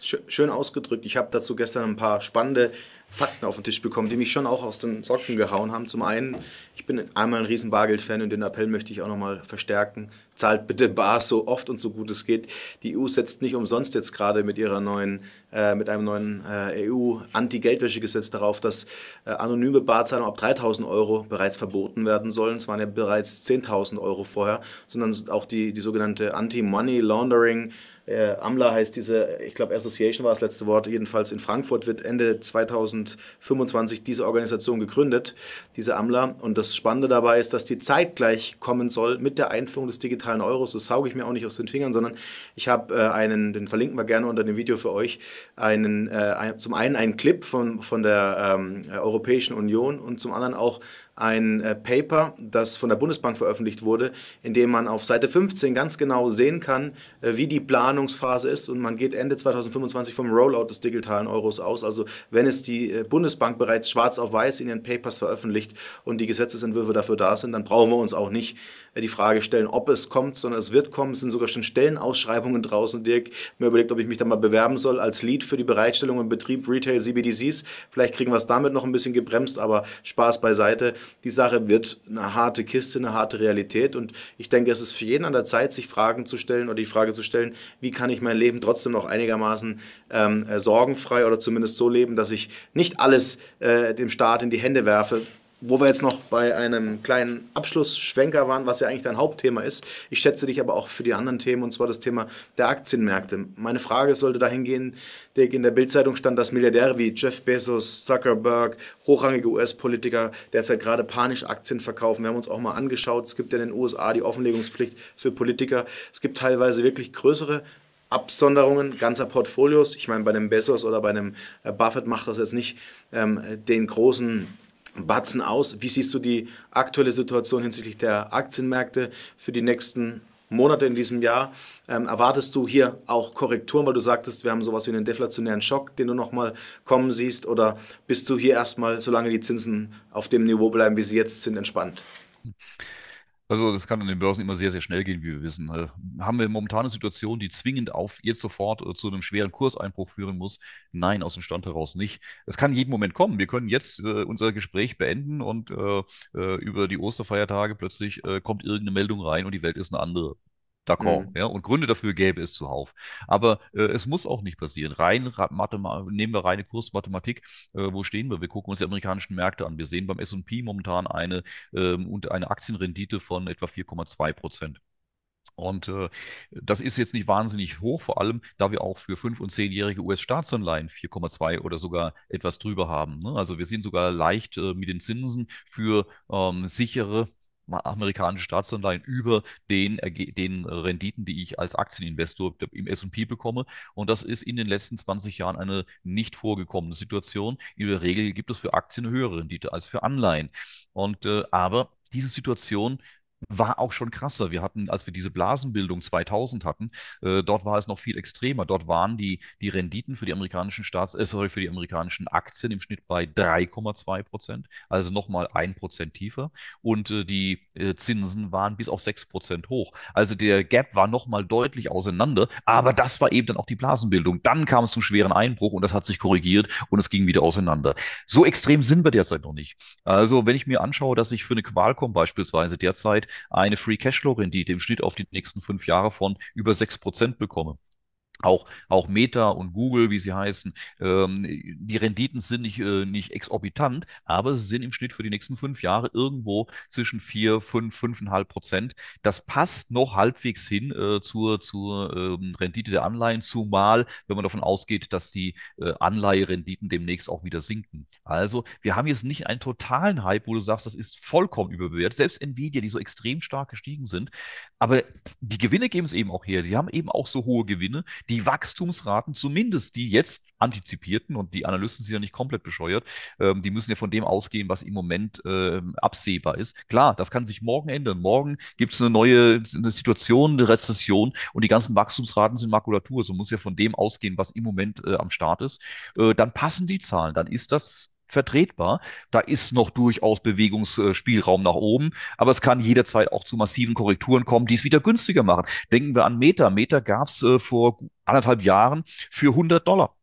[SPEAKER 2] Schön ausgedrückt. Ich habe dazu gestern ein paar spannende Fakten auf den Tisch bekommen, die mich schon auch aus den Socken gehauen haben. Zum einen, ich bin einmal ein riesen Bargeld-Fan und den Appell möchte ich auch nochmal verstärken. Zahlt bitte Bar so oft und so gut es geht. Die EU setzt nicht umsonst jetzt gerade mit ihrer neuen, äh, mit einem neuen äh, EU-Anti-Geldwäsche-Gesetz darauf, dass äh, anonyme Barzahlungen ab 3.000 Euro bereits verboten werden sollen. Es waren ja bereits 10.000 Euro vorher, sondern auch die, die sogenannte Anti-Money-Laundering- äh, AMLA heißt diese, ich glaube Association war das letzte Wort, jedenfalls in Frankfurt wird Ende 2025 diese Organisation gegründet, diese AMLA. Und das Spannende dabei ist, dass die zeitgleich kommen soll mit der Einführung des digitalen Euros. Das sauge ich mir auch nicht aus den Fingern, sondern ich habe äh, einen, den verlinken wir gerne unter dem Video für euch, einen, äh, ein, zum einen einen Clip von, von der ähm, Europäischen Union und zum anderen auch ein äh, Paper, das von der Bundesbank veröffentlicht wurde, in dem man auf Seite 15 ganz genau sehen kann, äh, wie die Planungsphase ist und man geht Ende 2025 vom Rollout des digitalen Euros aus. Also wenn es die äh, Bundesbank bereits schwarz auf weiß in ihren Papers veröffentlicht und die Gesetzesentwürfe dafür da sind, dann brauchen wir uns auch nicht die Frage stellen, ob es kommt, sondern es wird kommen. Es sind sogar schon Stellenausschreibungen draußen, Dirk. Mir überlegt, ob ich mich da mal bewerben soll als Lead für die Bereitstellung und Betrieb Retail CBDCs. Vielleicht kriegen wir es damit noch ein bisschen gebremst, aber Spaß beiseite die Sache wird eine harte Kiste, eine harte Realität. Und ich denke, es ist für jeden an der Zeit, sich Fragen zu stellen oder die Frage zu stellen, wie kann ich mein Leben trotzdem noch einigermaßen ähm, äh, sorgenfrei oder zumindest so leben, dass ich nicht alles äh, dem Staat in die Hände werfe, wo wir jetzt noch bei einem kleinen Abschlussschwenker waren, was ja eigentlich dein Hauptthema ist. Ich schätze dich aber auch für die anderen Themen, und zwar das Thema der Aktienmärkte. Meine Frage sollte dahin gehen, Dirk, in der Bildzeitung stand, dass Milliardäre wie Jeff Bezos, Zuckerberg, hochrangige US-Politiker derzeit gerade panisch Aktien verkaufen. Wir haben uns auch mal angeschaut, es gibt ja in den USA die Offenlegungspflicht für Politiker. Es gibt teilweise wirklich größere Absonderungen ganzer Portfolios. Ich meine, bei einem Bezos oder bei einem äh, Buffett macht das jetzt nicht ähm, den großen Batzen aus. Wie siehst du die aktuelle Situation hinsichtlich der Aktienmärkte für die nächsten Monate in diesem Jahr? Ähm, erwartest du hier auch Korrekturen, weil du sagtest, wir haben sowas wie einen deflationären Schock, den du nochmal kommen siehst? Oder bist du hier erstmal, solange die Zinsen auf dem Niveau bleiben, wie sie jetzt sind, entspannt?
[SPEAKER 1] Also das kann an den Börsen immer sehr, sehr schnell gehen, wie wir wissen. Äh, haben wir momentan eine Situation, die zwingend auf jetzt sofort äh, zu einem schweren Kurseinbruch führen muss? Nein, aus dem Stand heraus nicht. Es kann jeden Moment kommen. Wir können jetzt äh, unser Gespräch beenden und äh, äh, über die Osterfeiertage plötzlich äh, kommt irgendeine Meldung rein und die Welt ist eine andere. D'accord. Mhm. Ja, und Gründe dafür gäbe es zuhauf. Aber äh, es muss auch nicht passieren. Rein nehmen wir reine Kursmathematik. Äh, wo stehen wir? Wir gucken uns die amerikanischen Märkte an. Wir sehen beim S&P momentan eine, ähm, und eine Aktienrendite von etwa 4,2 Prozent. Und äh, das ist jetzt nicht wahnsinnig hoch, vor allem da wir auch für 5- und 10-jährige US-Staatsanleihen 4,2 oder sogar etwas drüber haben. Ne? Also wir sind sogar leicht äh, mit den Zinsen für ähm, sichere amerikanische Staatsanleihen über den, den Renditen, die ich als Aktieninvestor im S&P bekomme. Und das ist in den letzten 20 Jahren eine nicht vorgekommene Situation. In der Regel gibt es für Aktien eine höhere Rendite als für Anleihen. Und äh, aber diese Situation war auch schon krasser. Wir hatten, als wir diese Blasenbildung 2000 hatten, äh, dort war es noch viel extremer. Dort waren die, die Renditen für die amerikanischen Staats, äh, sorry, für die amerikanischen Aktien im Schnitt bei 3,2 Prozent, also nochmal ein Prozent tiefer. Und äh, die äh, Zinsen waren bis auf 6 Prozent hoch. Also der Gap war nochmal deutlich auseinander. Aber mhm. das war eben dann auch die Blasenbildung. Dann kam es zum schweren Einbruch und das hat sich korrigiert und es ging wieder auseinander. So extrem sind wir derzeit noch nicht. Also wenn ich mir anschaue, dass ich für eine Qualcomm beispielsweise derzeit eine Free Cashflow-Rendite im Schnitt auf die nächsten fünf Jahre von über sechs Prozent bekomme. Auch, auch Meta und Google, wie sie heißen, ähm, die Renditen sind nicht, äh, nicht exorbitant, aber sie sind im Schnitt für die nächsten fünf Jahre irgendwo zwischen vier, fünf, fünfeinhalb Prozent. Das passt noch halbwegs hin äh, zur, zur ähm, Rendite der Anleihen, zumal, wenn man davon ausgeht, dass die äh, Anleiherenditen demnächst auch wieder sinken. Also, wir haben jetzt nicht einen totalen Hype, wo du sagst, das ist vollkommen überbewertet. Selbst Nvidia, die so extrem stark gestiegen sind, aber die Gewinne geben es eben auch her. Sie haben eben auch so hohe Gewinne die Wachstumsraten, zumindest die jetzt antizipierten, und die Analysten sind ja nicht komplett bescheuert, ähm, die müssen ja von dem ausgehen, was im Moment ähm, absehbar ist. Klar, das kann sich morgen ändern. Morgen gibt es eine neue eine Situation, eine Rezession und die ganzen Wachstumsraten sind Makulatur. So muss ja von dem ausgehen, was im Moment äh, am Start ist. Äh, dann passen die Zahlen, dann ist das vertretbar. Da ist noch durchaus Bewegungsspielraum nach oben, aber es kann jederzeit auch zu massiven Korrekturen kommen, die es wieder günstiger machen. Denken wir an Meta. Meta gab es äh, vor anderthalb Jahren für 100 Dollar.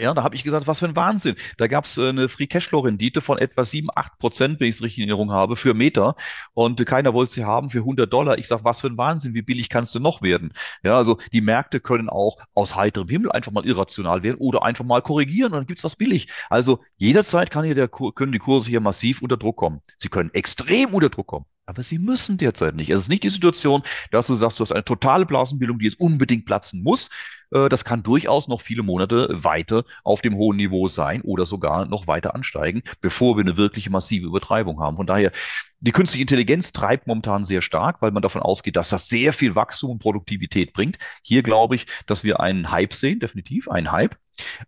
[SPEAKER 1] Ja, da habe ich gesagt, was für ein Wahnsinn. Da gab es äh, eine Free Cashflow-Rendite von etwa 7, 8 Prozent, wenn ich es richtig in Erinnerung habe, für Meter. Und keiner wollte sie haben für 100 Dollar. Ich sage, was für ein Wahnsinn, wie billig kannst du noch werden? Ja, also die Märkte können auch aus heiterem Himmel einfach mal irrational werden oder einfach mal korrigieren und dann gibt es was billig. Also jederzeit kann hier der, können die Kurse hier massiv unter Druck kommen. Sie können extrem unter Druck kommen. Aber sie müssen derzeit nicht. Es ist nicht die Situation, dass du sagst, du hast eine totale Blasenbildung, die jetzt unbedingt platzen muss, äh, das kann durchaus noch viele Monate weiter auf dem hohen Niveau sein oder sogar noch weiter ansteigen, bevor wir eine wirkliche massive Übertreibung haben. Von daher die künstliche Intelligenz treibt momentan sehr stark, weil man davon ausgeht, dass das sehr viel Wachstum und Produktivität bringt. Hier glaube ich, dass wir einen Hype sehen, definitiv einen Hype.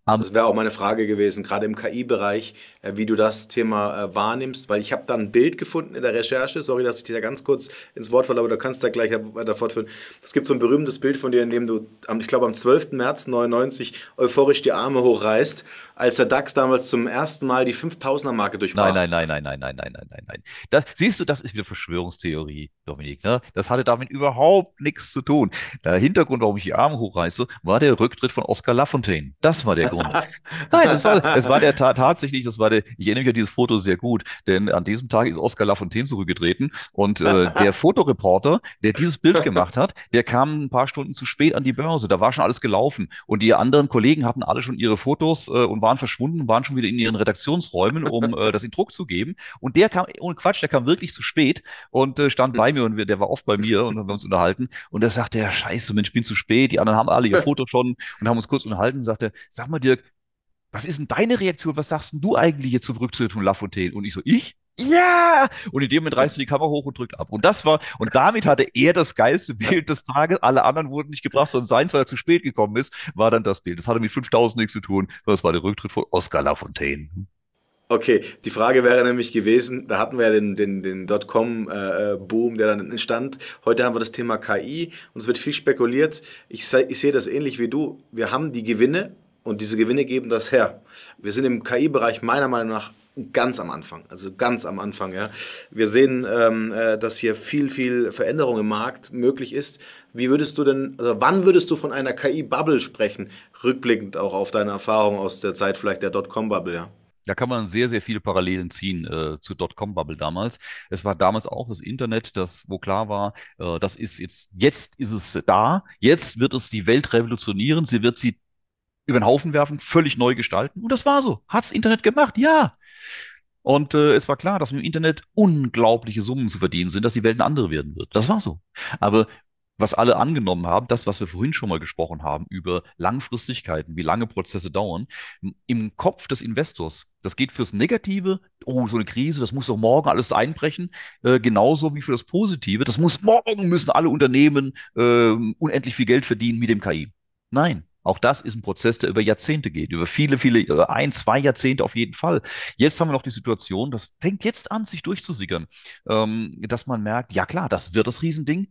[SPEAKER 1] Ähm, das
[SPEAKER 2] wäre auch meine Frage gewesen, gerade im KI-Bereich, äh, wie du das Thema äh, wahrnimmst, weil ich habe da ein Bild gefunden in der Recherche, sorry, dass ich dich da ganz kurz ins Wort falle, aber du kannst da gleich weiter fortführen. Es gibt so ein berühmtes Bild von dir, in dem du, ich glaube, am 12. März 99 euphorisch die Arme hochreißt, als der DAX damals zum ersten Mal die 5000er-Marke
[SPEAKER 1] durchbrach. Nein, nein, nein, nein, nein, nein, nein, nein, nein, nein. Das, Siehst du, das ist wieder Verschwörungstheorie, Dominik. Ne? Das hatte damit überhaupt nichts zu tun. Der Hintergrund, warum ich die Arme hochreiße, war der Rücktritt von Oscar Lafontaine. Das war der Grund. Nein, es war, das war der ta tatsächlich, das war der, ich erinnere mich an dieses Foto sehr gut, denn an diesem Tag ist Oscar Lafontaine zurückgetreten und äh, der Fotoreporter, der dieses Bild gemacht hat, der kam ein paar Stunden zu spät an die Börse. Da war schon alles gelaufen und die anderen Kollegen hatten alle schon ihre Fotos äh, und waren verschwunden, waren schon wieder in ihren Redaktionsräumen, um äh, das in Druck zu geben. Und der kam, ohne Quatsch, der kam wirklich zu spät und äh, stand hm. bei mir und wir, der war oft bei mir und haben uns unterhalten. Und er sagte, ja, scheiße, Mensch, ich bin zu spät. Die anderen haben alle ihr Foto schon und haben uns kurz unterhalten und sagte, sag mal, Dirk, was ist denn deine Reaktion? Was sagst denn du eigentlich jetzt zum Rücktritt von Lafontaine? Und ich so, ich? ja! Und in dem Moment reißt du die Kamera hoch und drückt ab. Und das war, und damit hatte er das geilste Bild des Tages. Alle anderen wurden nicht gebracht, sondern seins, weil er zu spät gekommen ist, war dann das Bild. Das hatte mit 5000 nichts zu tun, sondern es war der Rücktritt von Oscar Lafontaine.
[SPEAKER 2] Okay, die Frage wäre nämlich gewesen, da hatten wir ja den, den, den Dotcom-Boom, äh, der dann entstand. Heute haben wir das Thema KI und es wird viel spekuliert. Ich, se ich sehe das ähnlich wie du. Wir haben die Gewinne und diese Gewinne geben das her. Wir sind im KI-Bereich meiner Meinung nach ganz am Anfang, also ganz am Anfang. Ja. Wir sehen, ähm, äh, dass hier viel, viel Veränderung im Markt möglich ist. Wie würdest du denn, also wann würdest du von einer KI-Bubble sprechen, rückblickend auch auf deine Erfahrung aus der Zeit vielleicht der Dotcom-Bubble, ja?
[SPEAKER 1] Da kann man sehr, sehr viele Parallelen ziehen äh, zur Dotcom-Bubble damals. Es war damals auch das Internet, das, wo klar war, äh, das ist jetzt, jetzt ist es da, jetzt wird es die Welt revolutionieren, sie wird sie über den Haufen werfen, völlig neu gestalten. Und das war so. Hat das Internet gemacht? Ja. Und äh, es war klar, dass mit dem Internet unglaubliche Summen zu verdienen sind, dass die Welt eine andere werden wird. Das war so. Aber was alle angenommen haben, das, was wir vorhin schon mal gesprochen haben über Langfristigkeiten, wie lange Prozesse dauern, im Kopf des Investors, das geht fürs Negative, oh, so eine Krise, das muss doch morgen alles einbrechen, äh, genauso wie für das Positive, das muss morgen, müssen alle Unternehmen äh, unendlich viel Geld verdienen mit dem KI. Nein, auch das ist ein Prozess, der über Jahrzehnte geht, über viele, viele, äh, ein, zwei Jahrzehnte auf jeden Fall. Jetzt haben wir noch die Situation, das fängt jetzt an, sich durchzusickern, ähm, dass man merkt, ja klar, das wird das Riesending,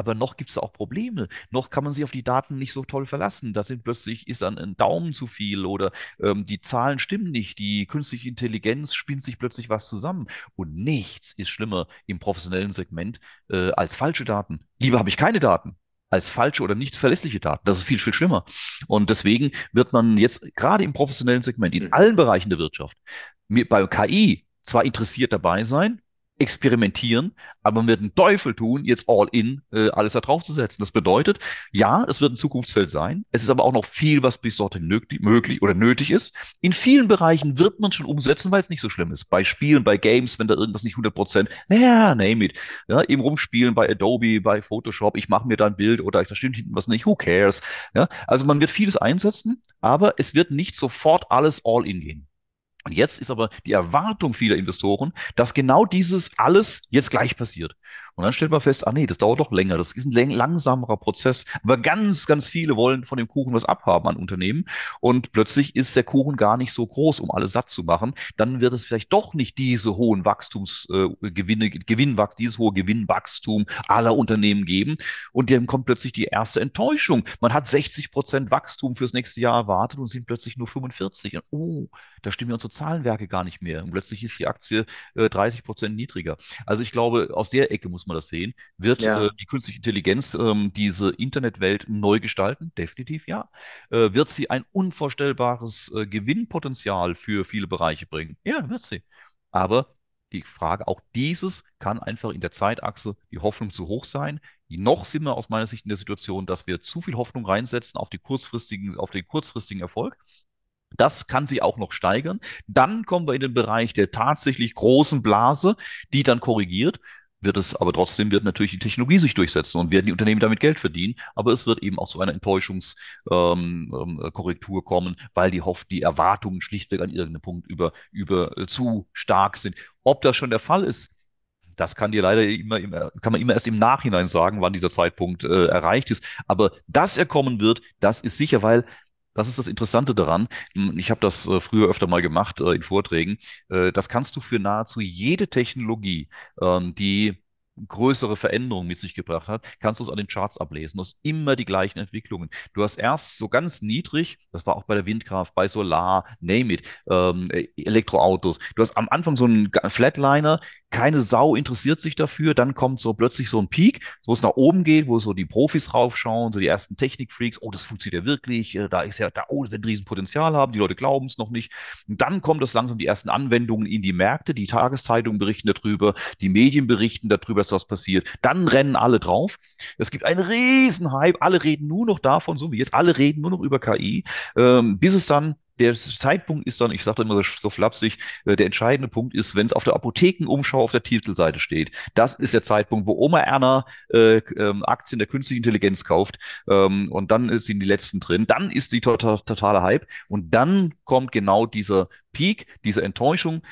[SPEAKER 1] aber noch gibt es auch Probleme. Noch kann man sich auf die Daten nicht so toll verlassen. Da sind plötzlich ist dann ein Daumen zu viel oder ähm, die Zahlen stimmen nicht. Die künstliche Intelligenz spinnt sich plötzlich was zusammen. Und nichts ist schlimmer im professionellen Segment äh, als falsche Daten. Lieber habe ich keine Daten als falsche oder nicht verlässliche Daten. Das ist viel, viel schlimmer. Und deswegen wird man jetzt gerade im professionellen Segment, in mhm. allen Bereichen der Wirtschaft, bei KI zwar interessiert dabei sein, experimentieren, aber man wird den Teufel tun, jetzt all in äh, alles da drauf zu setzen. Das bedeutet, ja, es wird ein Zukunftsfeld sein. Es ist aber auch noch viel, was bis dorthin nötig, möglich oder nötig ist. In vielen Bereichen wird man schon umsetzen, weil es nicht so schlimm ist. Bei Spielen, bei Games, wenn da irgendwas nicht 100 Prozent, naja, name it. Ja, eben rumspielen bei Adobe, bei Photoshop, ich mache mir da ein Bild oder da stimmt hinten was nicht, who cares. Ja, also man wird vieles einsetzen, aber es wird nicht sofort alles all in gehen. Und jetzt ist aber die Erwartung vieler Investoren, dass genau dieses alles jetzt gleich passiert. Und dann stellt man fest, ah nee, das dauert doch länger, das ist ein langsamerer Prozess. Aber ganz, ganz viele wollen von dem Kuchen was abhaben an Unternehmen. Und plötzlich ist der Kuchen gar nicht so groß, um alles satt zu machen. Dann wird es vielleicht doch nicht diese hohen Wachstumsgewinne, äh, Gewinnwachstum, dieses hohe Gewinnwachstum aller Unternehmen geben. Und dann kommt plötzlich die erste Enttäuschung. Man hat 60 Prozent Wachstum fürs nächste Jahr erwartet und sind plötzlich nur 45. Und, oh, da stimmen wir uns Zahlenwerke gar nicht mehr. Und plötzlich ist die Aktie äh, 30 Prozent niedriger. Also ich glaube, aus der Ecke muss man das sehen. Wird ja. äh, die künstliche Intelligenz ähm, diese Internetwelt neu gestalten? Definitiv ja. Äh, wird sie ein unvorstellbares äh, Gewinnpotenzial für viele Bereiche bringen? Ja, wird sie. Aber die Frage, auch dieses kann einfach in der Zeitachse die Hoffnung zu hoch sein. Noch sind wir aus meiner Sicht in der Situation, dass wir zu viel Hoffnung reinsetzen auf, die kurzfristigen, auf den kurzfristigen Erfolg das kann sie auch noch steigern. Dann kommen wir in den Bereich der tatsächlich großen Blase, die dann korrigiert wird es, aber trotzdem wird natürlich die Technologie sich durchsetzen und werden die Unternehmen damit Geld verdienen. Aber es wird eben auch zu einer Enttäuschungskorrektur ähm, ähm kommen, weil die hofft, die Erwartungen schlichtweg an irgendeinem Punkt über, über äh, zu stark sind. Ob das schon der Fall ist, das kann dir leider immer, immer, kann man immer erst im Nachhinein sagen, wann dieser Zeitpunkt äh, erreicht ist. Aber dass er kommen wird, das ist sicher, weil das ist das Interessante daran. Hm, ich habe das äh, früher öfter mal gemacht äh, in Vorträgen. Äh, das kannst du für nahezu jede Technologie, ähm, die größere Veränderungen mit sich gebracht hat, kannst du es an den Charts ablesen. Du hast immer die gleichen Entwicklungen. Du hast erst so ganz niedrig, das war auch bei der Windkraft, bei Solar, name it, ähm, äh, Elektroautos. Du hast am Anfang so einen Flatliner, keine Sau interessiert sich dafür, dann kommt so plötzlich so ein Peak, wo es nach oben geht, wo so die Profis raufschauen, so die ersten Technikfreaks, oh, das funktioniert ja wirklich, äh, da ist ja, da, oh, wird ein Riesenpotenzial haben, die Leute glauben es noch nicht. Und dann kommen das langsam die ersten Anwendungen in die Märkte, die Tageszeitungen berichten darüber, die Medien berichten darüber, dass das passiert. Dann rennen alle drauf. Es gibt einen riesen Hype. Alle reden nur noch davon, so wie jetzt. Alle reden nur noch über KI, ähm, bis es dann der Zeitpunkt ist dann, ich sage immer so, so flapsig, äh, der entscheidende Punkt ist, wenn es auf der Apothekenumschau auf der Titelseite steht. Das ist der Zeitpunkt, wo Oma Erna äh, äh, Aktien der künstlichen Intelligenz kauft ähm, und dann sind die letzten drin. Dann ist die totale, totale Hype und dann kommt genau dieser Peak, diese Enttäuschung.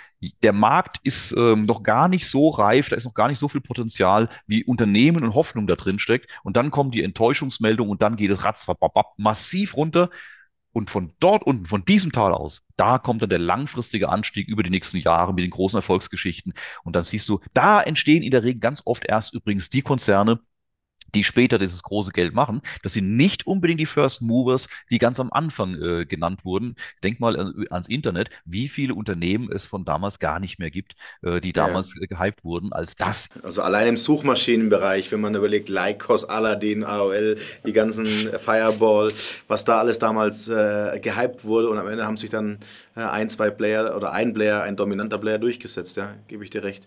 [SPEAKER 1] Der Markt ist ähm, noch gar nicht so reif, da ist noch gar nicht so viel Potenzial, wie Unternehmen und Hoffnung da drin steckt. Und dann kommt die Enttäuschungsmeldung und dann geht es ratzfatz massiv runter. Und von dort unten, von diesem Tal aus, da kommt dann der langfristige Anstieg über die nächsten Jahre mit den großen Erfolgsgeschichten. Und dann siehst du, da entstehen in der Regel ganz oft erst übrigens die Konzerne, die später dieses große Geld machen, das sind nicht unbedingt die First Movers, die ganz am Anfang äh, genannt wurden. Denk mal an, äh, ans Internet, wie viele Unternehmen es von damals gar nicht mehr gibt, äh, die damals ja. Äh, gehypt wurden als das. Also
[SPEAKER 2] allein im Suchmaschinenbereich, wenn man überlegt, Lycos, Aladdin, AOL, die ganzen Fireball, was da alles damals äh, gehypt wurde und am Ende haben sich dann äh, ein, zwei Player oder ein Player, ein dominanter Player durchgesetzt, ja, gebe ich dir recht.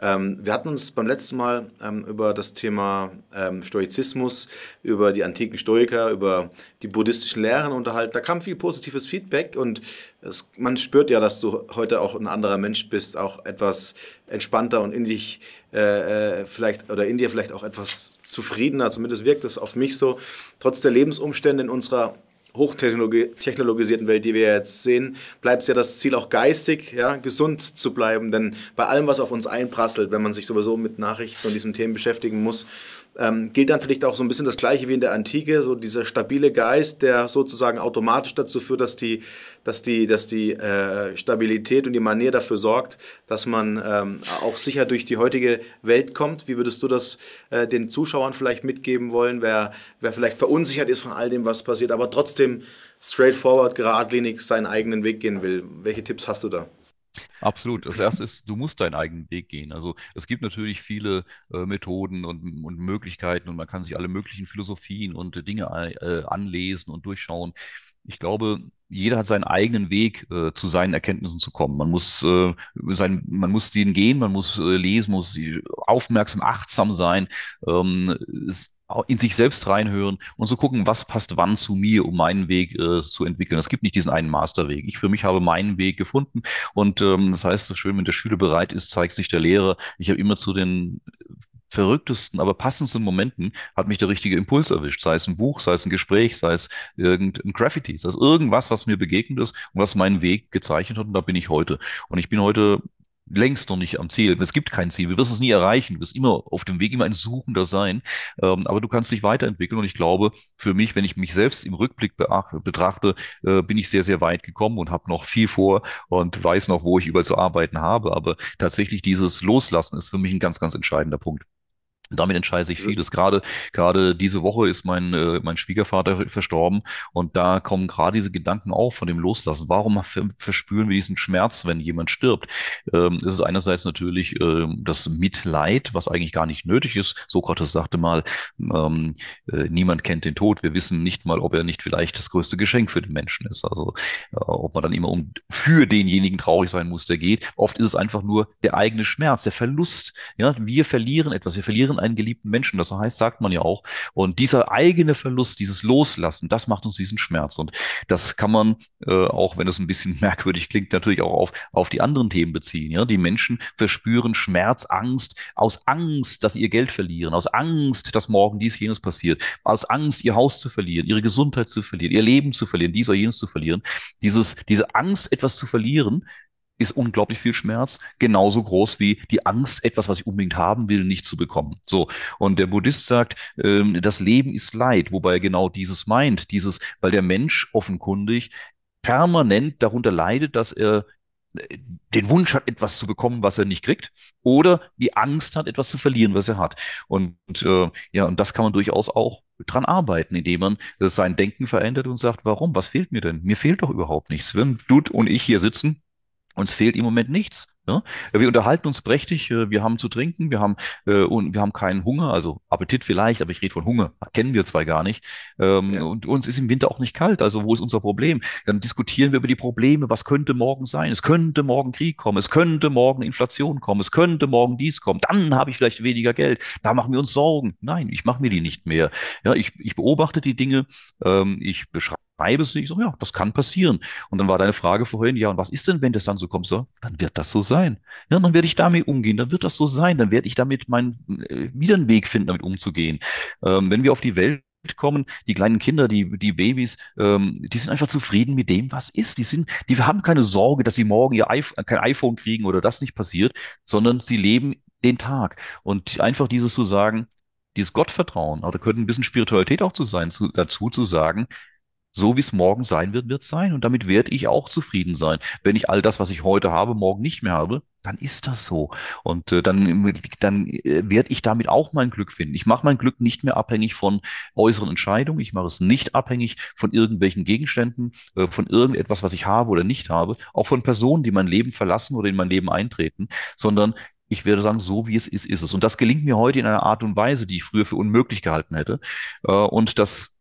[SPEAKER 2] Ähm, wir hatten uns beim letzten Mal ähm, über das Thema ähm, Stoizismus, über die antiken Stoiker, über die buddhistischen Lehren unterhalten. Da kam viel positives Feedback und es, man spürt ja, dass du heute auch ein anderer Mensch bist, auch etwas entspannter und in dich äh, äh vielleicht oder in dir vielleicht auch etwas zufriedener. Zumindest wirkt es auf mich so. Trotz der Lebensumstände in unserer hochtechnologisierten Welt, die wir jetzt sehen, bleibt es ja das Ziel auch geistig, ja, gesund zu bleiben. Denn bei allem, was auf uns einprasselt, wenn man sich sowieso mit Nachrichten und diesen Themen beschäftigen muss, ähm, gilt dann vielleicht auch so ein bisschen das Gleiche wie in der Antike, so dieser stabile Geist, der sozusagen automatisch dazu führt, dass die dass die, dass die äh, Stabilität und die Manier dafür sorgt, dass man ähm, auch sicher durch die heutige Welt kommt? Wie würdest du das äh, den Zuschauern vielleicht mitgeben wollen, wer, wer vielleicht verunsichert ist von all dem, was passiert, aber trotzdem straightforward, geradlinig seinen eigenen Weg gehen will? Welche Tipps hast du da?
[SPEAKER 1] Absolut. Das erste ist, du musst deinen eigenen Weg gehen. Also es gibt natürlich viele äh, Methoden und, und, Möglichkeiten und man kann sich alle möglichen Philosophien und äh, Dinge äh, anlesen und durchschauen ich glaube, jeder hat seinen eigenen Weg, äh, zu seinen Erkenntnissen zu kommen. Man muss, äh, sein, man muss denen gehen, man muss äh, lesen, muss aufmerksam, achtsam sein, ähm, in sich selbst reinhören und so gucken, was passt wann zu mir, um meinen Weg äh, zu entwickeln. Es gibt nicht diesen einen Masterweg. Ich für mich habe meinen Weg gefunden und ähm, das heißt so schön, wenn der Schüler bereit ist, zeigt sich der Lehrer. Ich habe immer zu den verrücktesten, aber passendsten Momenten hat mich der richtige Impuls erwischt. Sei es ein Buch, sei es ein Gespräch, sei es irgendein Graffiti, sei es irgendwas, was mir begegnet ist und was meinen Weg gezeichnet hat. Und da bin ich heute. Und ich bin heute längst noch nicht am Ziel. Es gibt kein Ziel. Wir wirst es nie erreichen. Du wirst immer auf dem Weg immer ein Suchender sein. Ähm, aber du kannst dich weiterentwickeln. Und ich glaube, für mich, wenn ich mich selbst im Rückblick betrachte, äh, bin ich sehr, sehr weit gekommen und habe noch viel vor und weiß noch, wo ich überall zu arbeiten habe. Aber tatsächlich dieses Loslassen ist für mich ein ganz, ganz entscheidender Punkt. Und damit entscheide ich vieles. Gerade, gerade diese Woche ist mein, äh, mein Schwiegervater verstorben und da kommen gerade diese Gedanken auf von dem Loslassen. Warum verspüren wir diesen Schmerz, wenn jemand stirbt? Ähm, es ist einerseits natürlich ähm, das Mitleid, was eigentlich gar nicht nötig ist. Sokrates sagte mal, ähm, äh, niemand kennt den Tod. Wir wissen nicht mal, ob er nicht vielleicht das größte Geschenk für den Menschen ist. Also äh, ob man dann immer um, für denjenigen traurig sein muss, der geht. Oft ist es einfach nur der eigene Schmerz, der Verlust. Ja, wir verlieren etwas, wir verlieren einen geliebten Menschen. Das heißt, sagt man ja auch. Und dieser eigene Verlust, dieses Loslassen, das macht uns diesen Schmerz. Und das kann man, äh, auch wenn es ein bisschen merkwürdig klingt, natürlich auch auf, auf die anderen Themen beziehen. Ja, die Menschen verspüren Schmerz, Angst, aus Angst, dass sie ihr Geld verlieren, aus Angst, dass morgen dies, jenes passiert, aus Angst, ihr Haus zu verlieren, ihre Gesundheit zu verlieren, ihr Leben zu verlieren, dies oder jenes zu verlieren. Dieses, diese Angst, etwas etwas zu verlieren, ist unglaublich viel Schmerz, genauso groß wie die Angst, etwas, was ich unbedingt haben will, nicht zu bekommen. So. Und der Buddhist sagt, ähm, das Leben ist Leid, wobei er genau dieses meint, dieses, weil der Mensch offenkundig permanent darunter leidet, dass er den Wunsch hat, etwas zu bekommen, was er nicht kriegt, oder die Angst hat, etwas zu verlieren, was er hat. Und, äh, ja, und das kann man durchaus auch dran arbeiten, indem man sein Denken verändert und sagt, warum, was fehlt mir denn? Mir fehlt doch überhaupt nichts. Wenn du und ich hier sitzen, uns fehlt im Moment nichts. Ne? Ja? Wir unterhalten uns prächtig, äh, wir haben zu trinken, wir haben, äh, und wir haben keinen Hunger, also Appetit vielleicht, aber ich rede von Hunger, kennen wir zwei gar nicht. Ähm, ja. Und uns ist im Winter auch nicht kalt, also wo ist unser Problem? Dann diskutieren wir über die Probleme, was könnte morgen sein? Es könnte morgen Krieg kommen, es könnte morgen Inflation kommen, es könnte morgen dies kommen, dann habe ich vielleicht weniger Geld, da machen wir uns Sorgen. Nein, ich mache mir die nicht mehr. Ja, ich, ich beobachte die Dinge, ähm, ich beschreibe Weibes nicht? Ich so, ja, das kann passieren. Und dann war deine Frage vorhin, ja, und was ist denn, wenn das dann so kommt? So, dann wird das so sein. Ja, dann werde ich damit umgehen, dann wird das so sein, dann werde ich damit meinen, äh, wieder einen Weg finden, damit umzugehen. Ähm, wenn wir auf die Welt kommen, die kleinen Kinder, die, die Babys, ähm, die sind einfach zufrieden mit dem, was ist. Die sind, die haben keine Sorge, dass sie morgen ihr I kein iPhone kriegen oder das nicht passiert, sondern sie leben den Tag. Und einfach dieses zu sagen, dieses Gottvertrauen, also da könnte ein bisschen Spiritualität auch zu sein, zu, dazu zu sagen, so wie es morgen sein wird, wird sein. Und damit werde ich auch zufrieden sein. Wenn ich all das, was ich heute habe, morgen nicht mehr habe, dann ist das so. Und äh, dann, äh, dann äh, werde ich damit auch mein Glück finden. Ich mache mein Glück nicht mehr abhängig von äußeren Entscheidungen. Ich mache es nicht abhängig von irgendwelchen Gegenständen, äh, von irgendetwas, was ich habe oder nicht habe, auch von Personen, die mein Leben verlassen oder in mein Leben eintreten, sondern ich werde sagen, so wie es ist, ist es. Und das gelingt mir heute in einer Art und Weise, die ich früher für unmöglich gehalten hätte. Äh, und das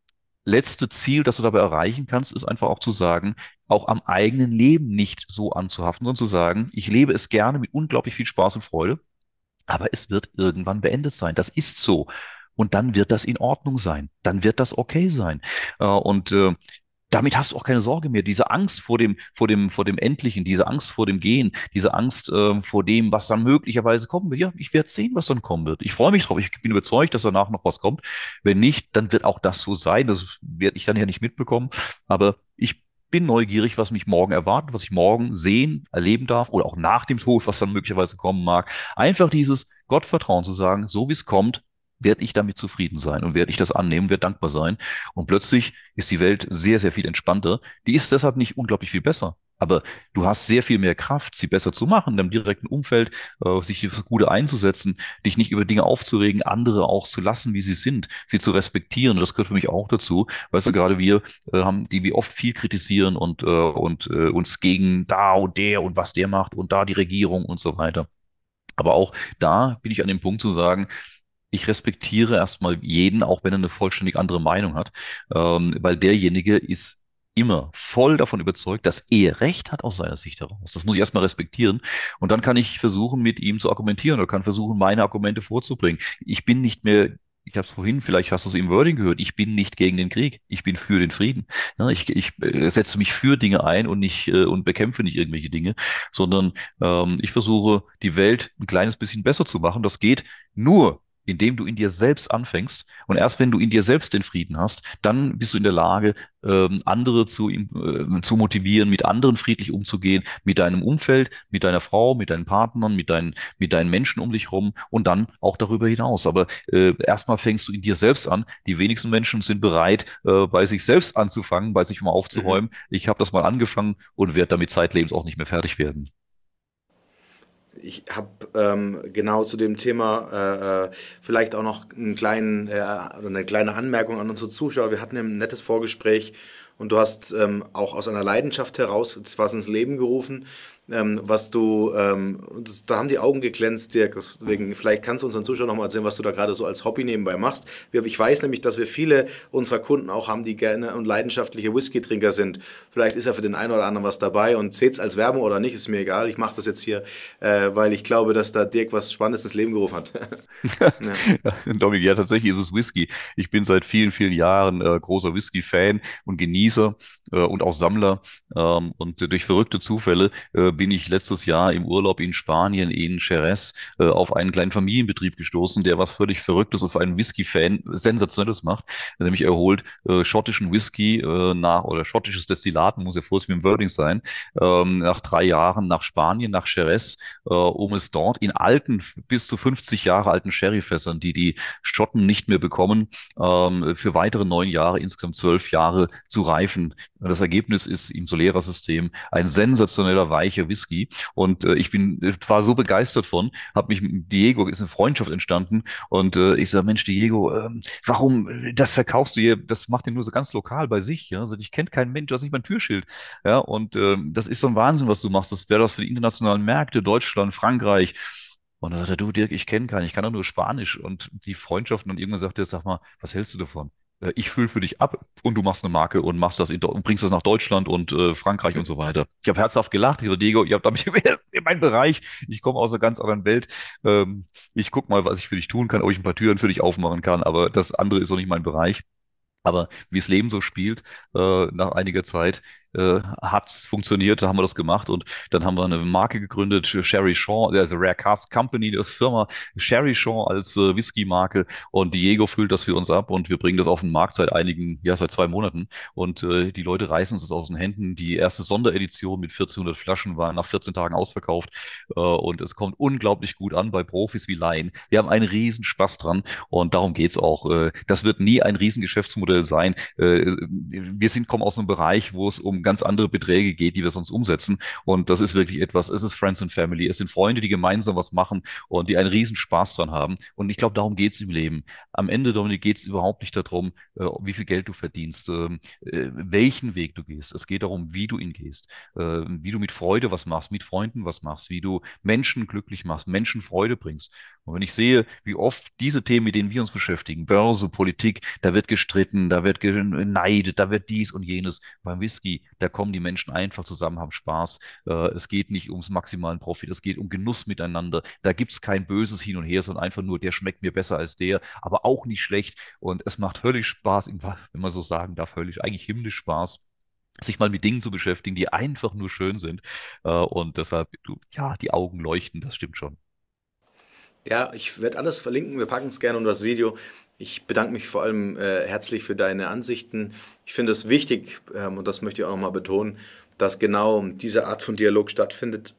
[SPEAKER 1] letzte Ziel, das du dabei erreichen kannst, ist einfach auch zu sagen, auch am eigenen Leben nicht so anzuhaften, sondern zu sagen, ich lebe es gerne mit unglaublich viel Spaß und Freude, aber es wird irgendwann beendet sein. Das ist so. Und dann wird das in Ordnung sein. Dann wird das okay sein. Äh, und äh, damit hast du auch keine Sorge mehr. Diese Angst vor dem, vor dem, vor dem Endlichen, diese Angst vor dem Gehen, diese Angst äh, vor dem, was dann möglicherweise kommen wird. Ja, ich werde sehen, was dann kommen wird. Ich freue mich drauf. Ich bin überzeugt, dass danach noch was kommt. Wenn nicht, dann wird auch das so sein. Das werde ich dann ja nicht mitbekommen. Aber ich bin neugierig, was mich morgen erwartet, was ich morgen sehen, erleben darf oder auch nach dem Tod, was dann möglicherweise kommen mag. Einfach dieses Gottvertrauen zu sagen, so wie es kommt, werde ich damit zufrieden sein und werde ich das annehmen, werde dankbar sein. Und plötzlich ist die Welt sehr, sehr viel entspannter. Die ist deshalb nicht unglaublich viel besser. Aber du hast sehr viel mehr Kraft, sie besser zu machen, in deinem direkten Umfeld, äh, sich fürs Gute einzusetzen, dich nicht über Dinge aufzuregen, andere auch zu lassen, wie sie sind, sie zu respektieren. das gehört für mich auch dazu. Weißt du, gerade wir äh, haben, die wir oft viel kritisieren und, äh, und äh, uns gegen da und der und was der macht und da die Regierung und so weiter. Aber auch da bin ich an dem Punkt zu sagen, ich respektiere erstmal jeden, auch wenn er eine vollständig andere Meinung hat, ähm, weil derjenige ist immer voll davon überzeugt, dass er Recht hat aus seiner Sicht heraus. Das muss ich erstmal respektieren. Und dann kann ich versuchen, mit ihm zu argumentieren oder kann versuchen, meine Argumente vorzubringen. Ich bin nicht mehr ich habe es vorhin, vielleicht hast du es im Wording gehört, ich bin nicht gegen den Krieg, ich bin für den Frieden. Ja, ich, ich äh, setze mich für Dinge ein und nicht äh, und bekämpfe nicht irgendwelche Dinge, sondern ähm, ich versuche, die Welt ein kleines bisschen besser zu machen. Das geht nur, indem du in dir selbst anfängst. Und erst wenn du in dir selbst den Frieden hast, dann bist du in der Lage, ähm, andere zu, äh, zu motivieren, mit anderen friedlich umzugehen, mit deinem Umfeld, mit deiner Frau, mit deinen Partnern, mit deinen, mit deinen Menschen um dich herum und dann auch darüber hinaus. Aber äh, erstmal fängst du in dir selbst an. Die wenigsten Menschen sind bereit, äh, bei sich selbst anzufangen, bei sich mal aufzuräumen. Mhm. Ich habe das mal angefangen und werde damit zeitlebens auch nicht mehr fertig werden ich habe
[SPEAKER 2] ähm, genau zu dem Thema äh, äh, vielleicht auch noch einen kleinen, äh, eine kleine Anmerkung an unsere Zuschauer. Wir hatten ein nettes Vorgespräch und du hast ähm, auch aus einer Leidenschaft heraus was ins Leben gerufen ähm, was du, ähm, das, da haben die Augen geglänzt, Dirk. Deswegen, vielleicht kannst du unseren Zuschauern nochmal erzählen, was du da gerade so als Hobby nebenbei machst. Ich weiß nämlich, dass wir viele unserer Kunden auch haben, die gerne und leidenschaftliche Whisky-Trinker sind. Vielleicht ist ja für den einen oder anderen was dabei und seht es als Werbung oder nicht, ist mir egal. Ich mache das jetzt hier, äh, weil ich glaube, dass da Dirk was Spannendes ins Leben gerufen hat.
[SPEAKER 1] ja. Dominik, ja, tatsächlich ist es Whisky. Ich bin seit vielen, vielen Jahren äh, großer Whisky-Fan und Genießer äh, und auch Sammler. Ähm, und durch verrückte Zufälle äh, bin ich letztes Jahr im Urlaub in Spanien, in Jerez, äh, auf einen kleinen Familienbetrieb gestoßen, der was völlig Verrücktes auf einen Whisky-Fan Sensationelles macht. Nämlich er holt äh, schottischen Whisky äh, nach, oder schottisches Destillat, muss ja vorsichtig mit dem Wording sein, ähm, nach drei Jahren nach Spanien, nach Jerez, äh, um es dort in alten, bis zu 50 Jahre alten Sherryfässern, die die Schotten nicht mehr bekommen, ähm, für weitere neun Jahre, insgesamt zwölf Jahre zu reifen. Das Ergebnis ist im Solera-System ein sensationeller weicher Whisky. Und äh, ich bin äh, war so begeistert von, habe mich Diego ist eine Freundschaft entstanden und äh, ich sage Mensch Diego, ähm, äh, warum das verkaufst du hier? Das macht ihr nur so ganz lokal bei sich, ja? Also ich kenne keinen Mensch, das ist nicht mein Türschild, ja? Und äh, das ist so ein Wahnsinn, was du machst. Das wäre das für die internationalen Märkte, Deutschland, Frankreich. Und dann sagt er, du Dirk, ich kenne keinen, ich kann doch nur Spanisch. Und die Freundschaften und irgendwann sagt er, sag mal, was hältst du davon? Äh, ich fülle für dich ab und du machst eine Marke und machst das in, und bringst das nach Deutschland und äh, Frankreich und so weiter. Ich habe herzhaft gelacht, lieber Diego, ihr habt damit in meinem Bereich, ich komme aus einer ganz anderen Welt. Ähm, ich guck mal, was ich für dich tun kann, ob ich ein paar Türen für dich aufmachen kann, aber das andere ist doch nicht mein Bereich. Aber wie das Leben so spielt, äh, nach einiger Zeit äh, hat funktioniert, da haben wir das gemacht und dann haben wir eine Marke gegründet, Sherry Shaw, äh, The Rare Cast Company, das Firma Sherry Shaw als äh, Whisky-Marke und Diego füllt das für uns ab und wir bringen das auf den Markt seit einigen, ja, seit zwei Monaten und äh, die Leute reißen uns das aus den Händen. Die erste Sonderedition mit 1400 Flaschen war nach 14 Tagen ausverkauft äh, und es kommt unglaublich gut an bei Profis wie Laien. Wir haben einen riesen Spaß dran und darum geht's auch. Äh, das wird nie ein riesen Geschäftsmodell sein. Äh, wir sind, kommen aus einem Bereich, wo es um ganz andere Beträge geht, die wir sonst umsetzen. Und das ist wirklich etwas, es ist Friends and Family, es sind Freunde, die gemeinsam was machen und die einen riesen Spaß dran haben. Und ich glaube, darum geht es im Leben. Am Ende, Dominik, geht es überhaupt nicht darum, äh, wie viel Geld du verdienst, ähm, äh, welchen Weg du gehst. Es geht darum, wie du ihn gehst, ähm, wie du mit Freude was machst, mit Freunden was machst, wie du Menschen glücklich machst, Menschen Freude bringst. Und wenn ich sehe, wie oft diese Themen, mit denen wir uns beschäftigen, Börse, Politik, da wird gestritten, da wird geneidet, da wird dies und jenes. Beim Whisky da kommen die Menschen einfach zusammen, haben Spaß. Äh, es geht nicht ums maximalen Profit, es geht um Genuss miteinander. Da gibt es kein böses Hin und Her, sondern einfach nur, der schmeckt mir besser als der, aber auch nicht schlecht. Und es macht höllisch Spaß, wenn man so sagen darf, höllisch, eigentlich himmlisch Spaß sich mal mit Dingen zu beschäftigen, die einfach nur schön sind. Äh, und deshalb, ja, die Augen leuchten, das stimmt schon.
[SPEAKER 2] Ja, ich werde alles verlinken. Wir packen es gerne unter das Video. Ich bedanke mich vor allem äh, herzlich für deine Ansichten. Ich finde es wichtig, ähm, und das möchte ich auch nochmal betonen, dass genau diese Art von Dialog stattfindet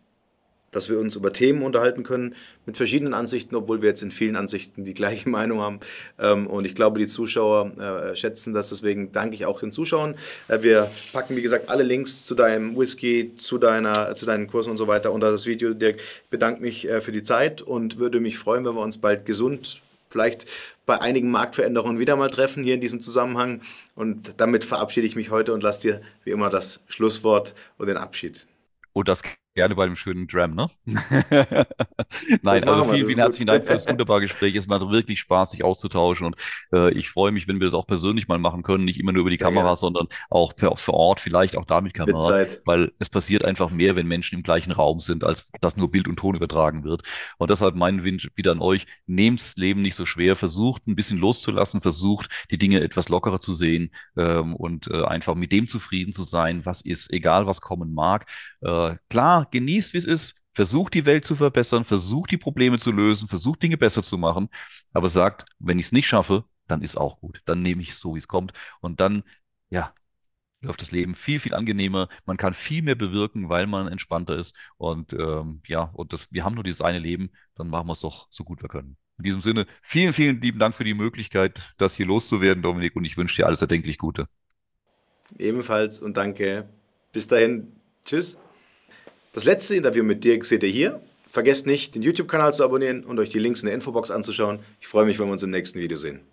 [SPEAKER 2] dass wir uns über Themen unterhalten können mit verschiedenen Ansichten, obwohl wir jetzt in vielen Ansichten die gleiche Meinung haben. Ähm, und ich glaube, die Zuschauer äh, schätzen das. Deswegen danke ich auch den Zuschauern. Äh, wir packen, wie gesagt, alle Links zu deinem Whisky, zu, deiner, zu deinen Kursen und so weiter unter das Video. Dirk, ich bedanke mich äh, für die Zeit und würde mich freuen, wenn wir uns bald gesund vielleicht bei einigen Marktveränderungen wieder mal treffen hier in diesem Zusammenhang. Und damit verabschiede ich mich heute und lasse dir wie immer das Schlusswort und den Abschied.
[SPEAKER 1] Und das gerne bei dem schönen Dram, ne? Nein, also vielen, vielen herzlichen Dank für das wunderbare Gespräch. Es macht wirklich Spaß, sich auszutauschen. Und äh, ich freue mich, wenn wir das auch persönlich mal machen können. Nicht immer nur über die ja, Kamera, ja. sondern auch per, vor Ort, vielleicht auch damit mit Kamera. Mit Zeit. Weil es passiert einfach mehr, wenn Menschen im gleichen Raum sind, als dass nur Bild und Ton übertragen wird. Und deshalb mein Wunsch wieder an euch, Nehmt das Leben nicht so schwer, versucht ein bisschen loszulassen, versucht die Dinge etwas lockerer zu sehen ähm, und äh, einfach mit dem zufrieden zu sein, was ist, egal was kommen mag. Äh, klar, genießt, wie es ist, versucht die Welt zu verbessern, versucht die Probleme zu lösen, versucht Dinge besser zu machen, aber sagt, wenn ich es nicht schaffe, dann ist auch gut. Dann nehme ich es so, wie es kommt. Und dann, ja, läuft das Leben viel, viel angenehmer. Man kann viel mehr bewirken, weil man entspannter ist. Und ähm, ja, und das, wir haben nur dieses eine Leben, dann machen wir es doch so gut wir können. In diesem Sinne, vielen, vielen lieben Dank für die Möglichkeit, das hier loszuwerden, Dominik, und ich wünsche dir alles erdenklich Gute.
[SPEAKER 2] Ebenfalls und danke. Bis dahin. Tschüss. Das letzte Interview mit Dirk seht ihr hier. Vergesst nicht, den YouTube-Kanal zu abonnieren und euch die Links in der Infobox anzuschauen. Ich freue mich, wenn wir uns im nächsten Video sehen.